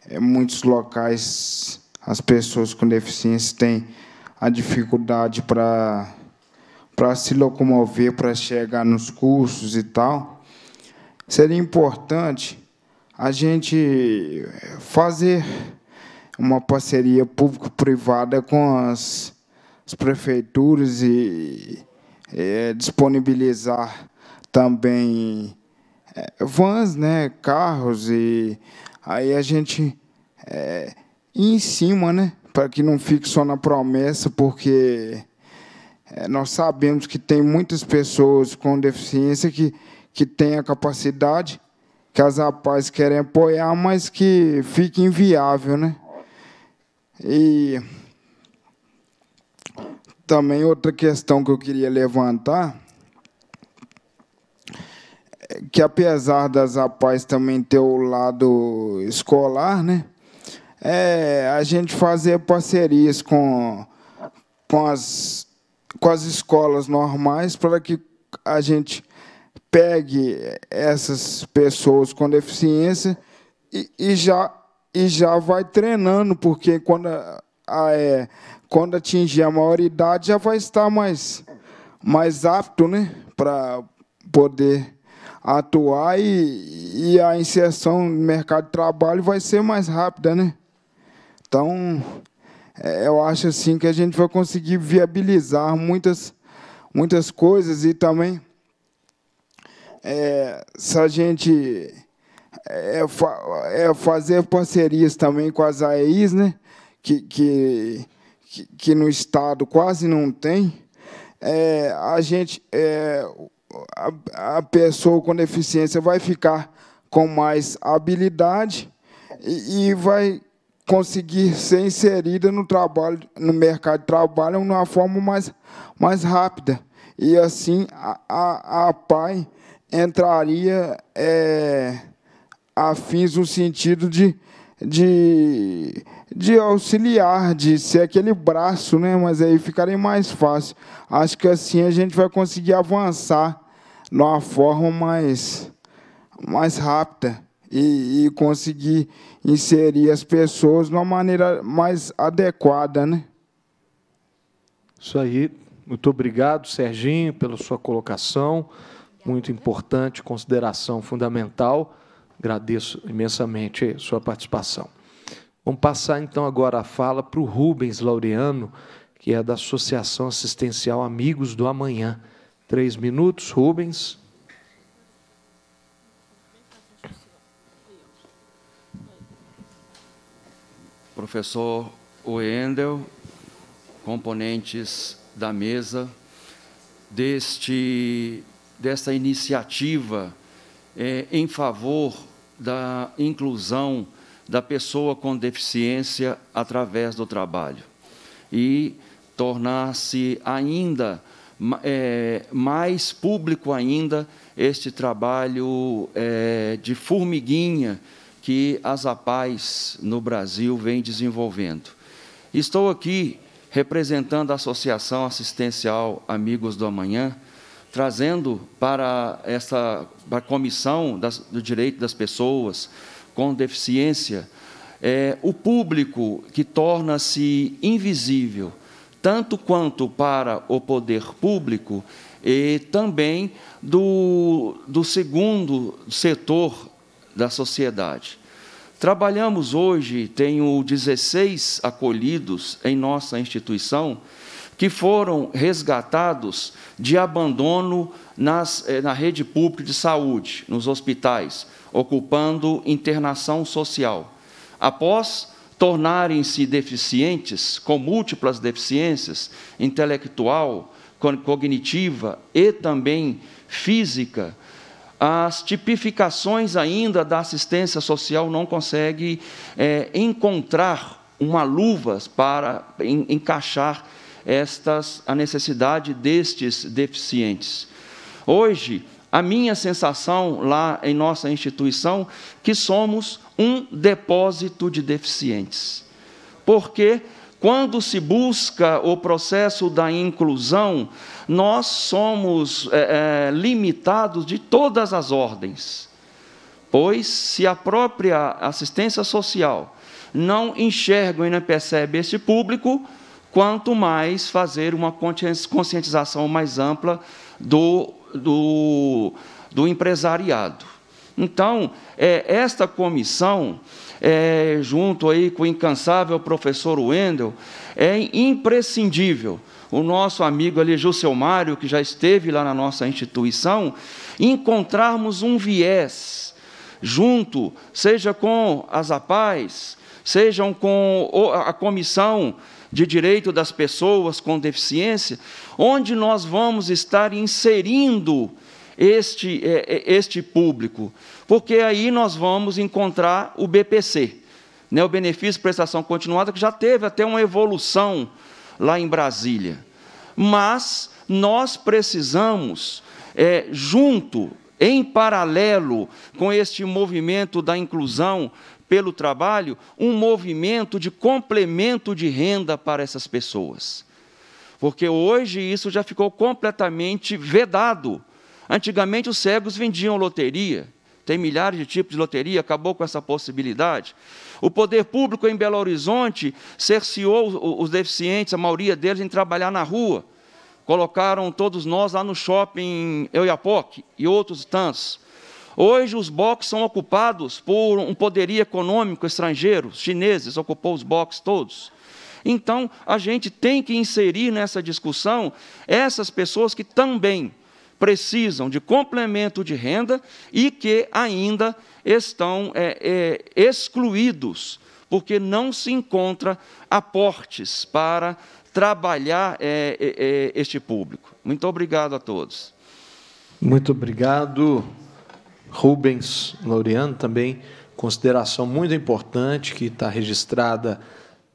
em é muitos locais as pessoas com deficiência têm a dificuldade para para se locomover, para chegar nos cursos e tal, seria importante a gente fazer uma parceria público-privada com as, as, prefeituras e é, disponibilizar também eh, vans, né, carros e aí a gente é, ir em cima, né, para que não fique só na promessa, porque é, nós sabemos que tem muitas pessoas com deficiência que, que têm a capacidade, que as rapazes querem apoiar, mas que fica inviável, né? E também outra questão que eu queria levantar é que apesar das rapazes também ter o lado escolar, né? É a gente fazer parcerias com, com as com as escolas normais para que a gente pegue essas pessoas com deficiência e, e já e já vai treinando porque quando a, a, é, quando atingir a maioridade já vai estar mais mais apto né para poder atuar e, e a inserção no mercado de trabalho vai ser mais rápida né então é, eu acho assim que a gente vai conseguir viabilizar muitas, muitas coisas e também é, se a gente é, fa é, fazer parcerias também com as AEIs, né? que, que, que no Estado quase não tem, é, a gente, é, a, a pessoa com deficiência vai ficar com mais habilidade e, e vai conseguir ser inserida no trabalho, no mercado de trabalho, de uma forma mais, mais rápida. E assim a, a, a PAI entraria é, a fins no sentido de, de, de auxiliar, de ser aquele braço, né? mas aí ficaria mais fácil. Acho que assim a gente vai conseguir avançar de uma forma mais, mais rápida e, e conseguir inserir as pessoas de uma maneira mais adequada, né? Isso aí. Muito obrigado, Serginho, pela sua colocação. Muito importante, consideração fundamental. Agradeço imensamente a sua participação. Vamos passar então agora a fala para o Rubens Laureano, que é da Associação Assistencial Amigos do Amanhã. Três minutos, Rubens. professor Wendel, componentes da mesa, deste, desta iniciativa é, em favor da inclusão da pessoa com deficiência através do trabalho e tornar-se ainda é, mais público ainda este trabalho é, de formiguinha que as APAES no Brasil vem desenvolvendo. Estou aqui representando a Associação Assistencial Amigos do Amanhã, trazendo para essa para a Comissão das, do Direito das Pessoas com Deficiência é, o público que torna-se invisível, tanto quanto para o poder público, e também do, do segundo setor da sociedade. Trabalhamos hoje, tenho 16 acolhidos em nossa instituição que foram resgatados de abandono nas, eh, na rede pública de saúde, nos hospitais, ocupando internação social. Após tornarem-se deficientes, com múltiplas deficiências, intelectual, cognitiva e também física, as tipificações ainda da assistência social não conseguem é, encontrar uma luva para encaixar estas, a necessidade destes deficientes. Hoje, a minha sensação lá em nossa instituição que somos um depósito de deficientes. Porque quando se busca o processo da inclusão, nós somos é, é, limitados de todas as ordens, pois se a própria assistência social não enxerga e não percebe esse público, quanto mais fazer uma conscientização mais ampla do, do, do empresariado. Então, é, esta comissão é, junto aí com o incansável professor Wendel, é imprescindível. O nosso amigo ali, Juscel Mário, que já esteve lá na nossa instituição, encontrarmos um viés junto, seja com as APAES, sejam com a Comissão de Direito das Pessoas com Deficiência, onde nós vamos estar inserindo este, é, é, este público porque aí nós vamos encontrar o BPC, né, o benefício de prestação continuada, que já teve até uma evolução lá em Brasília. Mas nós precisamos, é, junto, em paralelo com este movimento da inclusão pelo trabalho, um movimento de complemento de renda para essas pessoas. Porque hoje isso já ficou completamente vedado. Antigamente os cegos vendiam loteria. Tem milhares de tipos de loteria, acabou com essa possibilidade. O poder público em Belo Horizonte cerceou os deficientes, a maioria deles, em trabalhar na rua. Colocaram todos nós lá no shopping Euiapoque e outros tantos. Hoje os boxes são ocupados por um poderio econômico estrangeiro, chineses, ocupou os boxes todos. Então, a gente tem que inserir nessa discussão essas pessoas que também precisam de complemento de renda e que ainda estão é, é, excluídos, porque não se encontra aportes para trabalhar é, é, é este público. Muito obrigado a todos. Muito obrigado, Rubens Laureano, também consideração muito importante que está registrada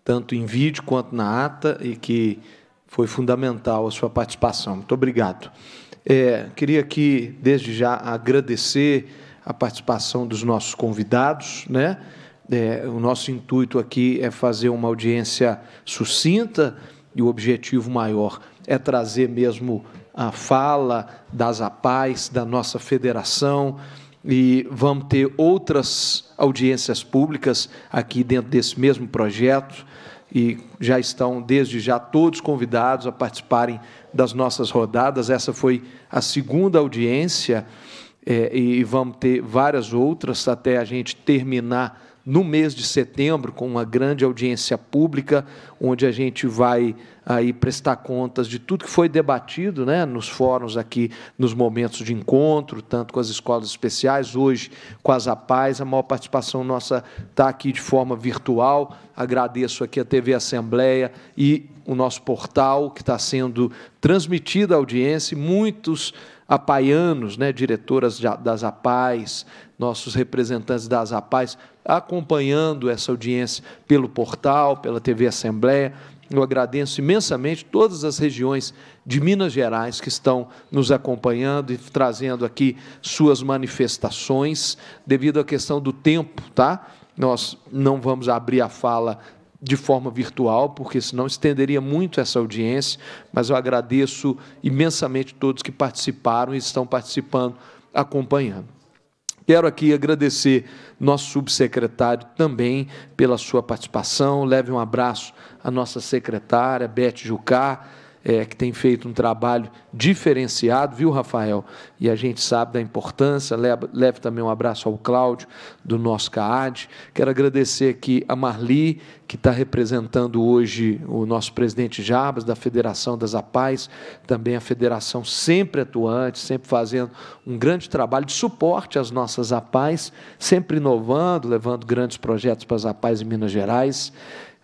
tanto em vídeo quanto na ata e que foi fundamental a sua participação. Muito obrigado. É, queria aqui, desde já, agradecer a participação dos nossos convidados. Né? É, o nosso intuito aqui é fazer uma audiência sucinta e o objetivo maior é trazer mesmo a fala das APAES, da nossa federação, e vamos ter outras audiências públicas aqui dentro desse mesmo projeto e já estão desde já todos convidados a participarem das nossas rodadas. Essa foi a segunda audiência é, e vamos ter várias outras até a gente terminar no mês de setembro, com uma grande audiência pública, onde a gente vai aí prestar contas de tudo que foi debatido né, nos fóruns aqui, nos momentos de encontro, tanto com as escolas especiais, hoje com as APAES, a maior participação nossa está aqui de forma virtual. Agradeço aqui a TV Assembleia e o nosso portal, que está sendo transmitida à audiência, muitos apaianos, né, diretoras das APAES, nossos representantes das APAES, acompanhando essa audiência pelo portal, pela TV Assembleia. Eu agradeço imensamente todas as regiões de Minas Gerais que estão nos acompanhando e trazendo aqui suas manifestações, devido à questão do tempo, tá? Nós não vamos abrir a fala de forma virtual, porque senão estenderia muito essa audiência, mas eu agradeço imensamente todos que participaram e estão participando, acompanhando. Quero aqui agradecer nosso subsecretário também pela sua participação. Leve um abraço à nossa secretária, Beth Jucá é, que tem feito um trabalho diferenciado, viu, Rafael? E a gente sabe da importância. leve também um abraço ao Cláudio, do nosso CAAD. Quero agradecer aqui a Marli, que está representando hoje o nosso presidente Jabas, da Federação das APAES, também a federação sempre atuante, sempre fazendo um grande trabalho de suporte às nossas APAES, sempre inovando, levando grandes projetos para as APAES em Minas Gerais.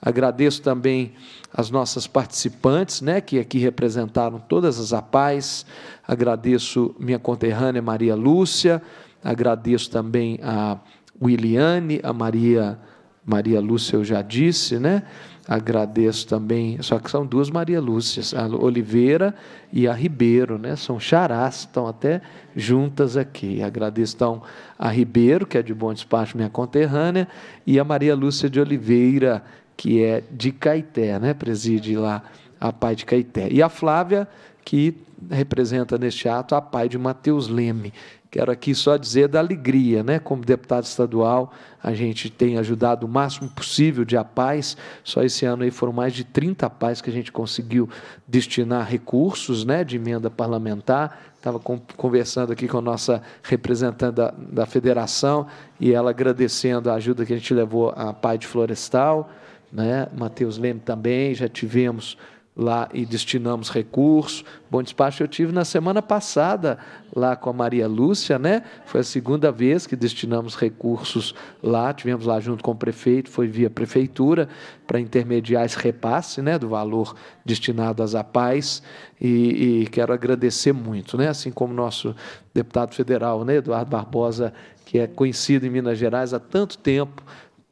Agradeço também as nossas participantes, né, que aqui representaram todas as APAES. Agradeço minha conterrânea Maria Lúcia, agradeço também a Williane, a Maria Maria Lúcia eu já disse, né? Agradeço também, só que são duas Maria Lúcias, a Oliveira e a Ribeiro, né? São charás, estão até juntas aqui. Agradeço então a Ribeiro, que é de Bom Despacho, minha conterrânea, e a Maria Lúcia de Oliveira, que é de Caeté, né? preside lá a pai de Caeté. E a Flávia, que representa neste ato a pai de Mateus Leme. Quero aqui só dizer da alegria, né? Como deputado estadual, a gente tem ajudado o máximo possível de APAES. Só esse ano aí foram mais de 30 APAES que a gente conseguiu destinar recursos, né, de emenda parlamentar. Estava conversando aqui com a nossa representante da, da federação e ela agradecendo a ajuda que a gente levou à PAI de Florestal né? Matheus Leme também, já tivemos lá e destinamos recursos. Bom Despacho eu tive na semana passada lá com a Maria Lúcia, né? Foi a segunda vez que destinamos recursos lá, tivemos lá junto com o prefeito, foi via prefeitura para intermediar esse repasse, né, do valor destinado às APAES e, e quero agradecer muito, né, assim como nosso deputado federal, né, Eduardo Barbosa, que é conhecido em Minas Gerais há tanto tempo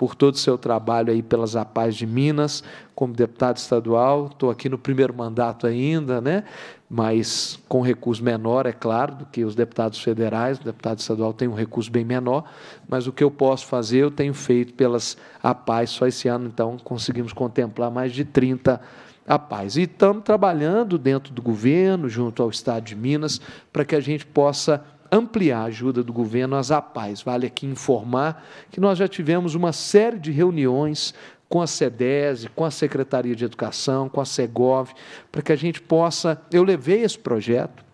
por todo o seu trabalho aí pelas APAS de Minas, como deputado estadual. Estou aqui no primeiro mandato ainda, né? mas com recurso menor, é claro, do que os deputados federais. O deputado estadual tem um recurso bem menor, mas o que eu posso fazer, eu tenho feito pelas APAS. Só esse ano, então, conseguimos contemplar mais de 30 a paz. E estamos trabalhando dentro do governo, junto ao Estado de Minas, para que a gente possa ampliar a ajuda do governo às APAES. Vale aqui informar que nós já tivemos uma série de reuniões com a SEDESE, com a Secretaria de Educação, com a SEGOV, para que a gente possa. Eu levei esse projeto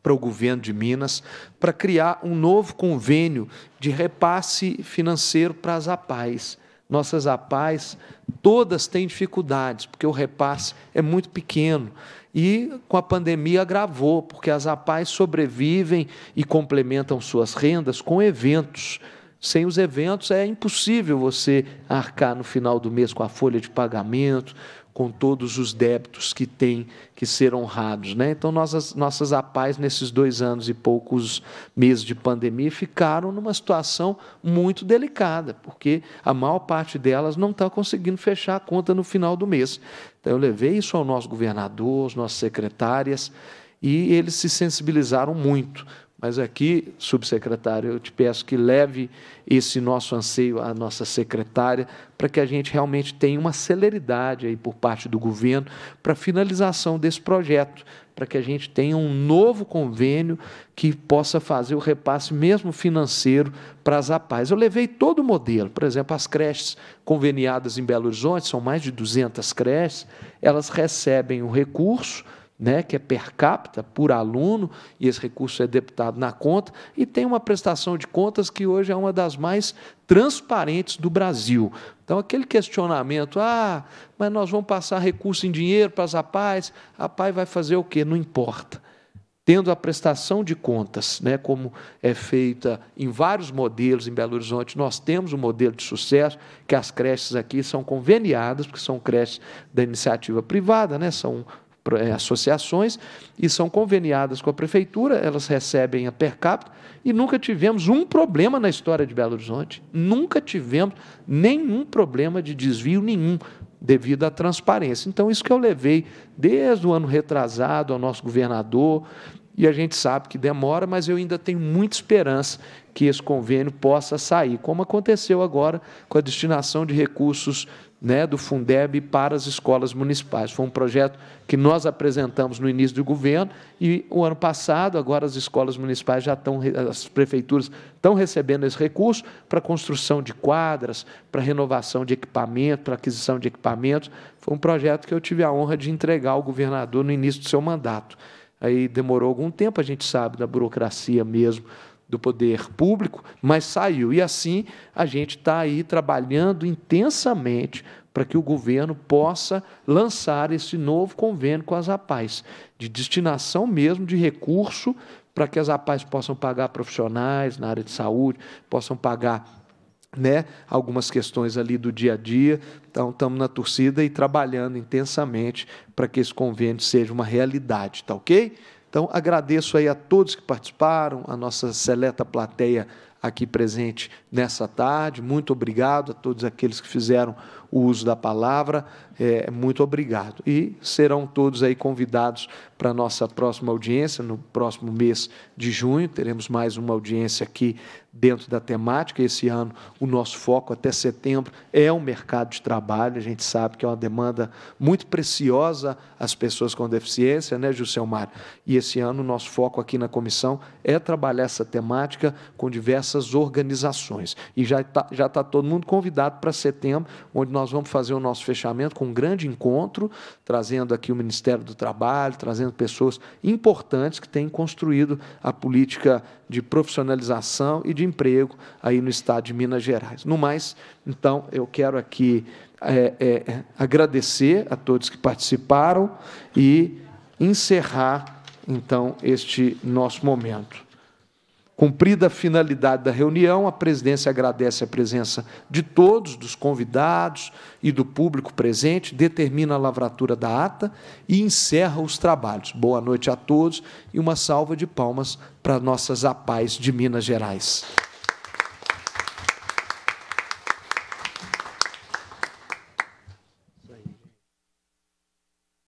para o governo de Minas para criar um novo convênio de repasse financeiro para as APAES. Nossas APAES todas têm dificuldades, porque o repasse é muito pequeno e com a pandemia agravou, porque as APAES sobrevivem e complementam suas rendas com eventos. Sem os eventos é impossível você arcar no final do mês com a folha de pagamento, com todos os débitos que têm que ser honrados. Né? Então, nossas, nossas APAES, nesses dois anos e poucos meses de pandemia, ficaram numa situação muito delicada, porque a maior parte delas não está conseguindo fechar a conta no final do mês. Então, eu levei isso ao nosso governador, às nossas secretárias, e eles se sensibilizaram muito mas aqui, subsecretário, eu te peço que leve esse nosso anseio à nossa secretária, para que a gente realmente tenha uma celeridade aí por parte do governo para a finalização desse projeto, para que a gente tenha um novo convênio que possa fazer o repasse mesmo financeiro para as APAES. Eu levei todo o modelo, por exemplo, as creches conveniadas em Belo Horizonte, são mais de 200 creches, elas recebem o recurso né, que é per capita, por aluno, e esse recurso é deputado na conta, e tem uma prestação de contas que hoje é uma das mais transparentes do Brasil. Então, aquele questionamento, ah, mas nós vamos passar recurso em dinheiro para as APAES, a APAE vai fazer o quê? Não importa. Tendo a prestação de contas, né, como é feita em vários modelos em Belo Horizonte, nós temos um modelo de sucesso, que as creches aqui são conveniadas, porque são creches da iniciativa privada, né, são é, associações e são conveniadas com a prefeitura, elas recebem a per capita e nunca tivemos um problema na história de Belo Horizonte. Nunca tivemos nenhum problema de desvio nenhum devido à transparência. Então, isso que eu levei desde o ano retrasado ao nosso governador, e a gente sabe que demora, mas eu ainda tenho muita esperança que esse convênio possa sair, como aconteceu agora com a destinação de recursos né, do Fundeb para as escolas municipais. Foi um projeto que nós apresentamos no início do governo e o ano passado, agora as escolas municipais já estão, as prefeituras estão recebendo esse recurso para construção de quadras, para renovação de equipamento, para aquisição de equipamentos. Foi um projeto que eu tive a honra de entregar ao governador no início do seu mandato. Aí demorou algum tempo, a gente sabe, da burocracia mesmo do poder público, mas saiu. E assim a gente está aí trabalhando intensamente para que o governo possa lançar esse novo convênio com as APAES, de destinação mesmo de recurso para que as APAES possam pagar profissionais na área de saúde, possam pagar né, algumas questões ali do dia a dia. Então, estamos na torcida e trabalhando intensamente para que esse convênio seja uma realidade, tá ok? Então, agradeço aí a todos que participaram, a nossa seleta plateia aqui presente nessa tarde. Muito obrigado a todos aqueles que fizeram o uso da palavra. É, muito obrigado. E serão todos aí convidados para a nossa próxima audiência, no próximo mês de junho. Teremos mais uma audiência aqui dentro da temática. Esse ano, o nosso foco até setembro é o mercado de trabalho. A gente sabe que é uma demanda muito preciosa às pessoas com deficiência, né, Juscelmar? E esse ano, o nosso foco aqui na comissão é trabalhar essa temática com diversas organizações. E já está já tá todo mundo convidado para setembro, onde nós vamos fazer o nosso fechamento com um grande encontro, trazendo aqui o Ministério do Trabalho, trazendo pessoas importantes que têm construído a política de profissionalização e de emprego aí no estado de Minas Gerais. No mais, então, eu quero aqui é, é, agradecer a todos que participaram e encerrar, então, este nosso momento. Cumprida a finalidade da reunião, a presidência agradece a presença de todos, dos convidados e do público presente, determina a lavratura da ata e encerra os trabalhos. Boa noite a todos e uma salva de palmas para nossas APAES de Minas Gerais.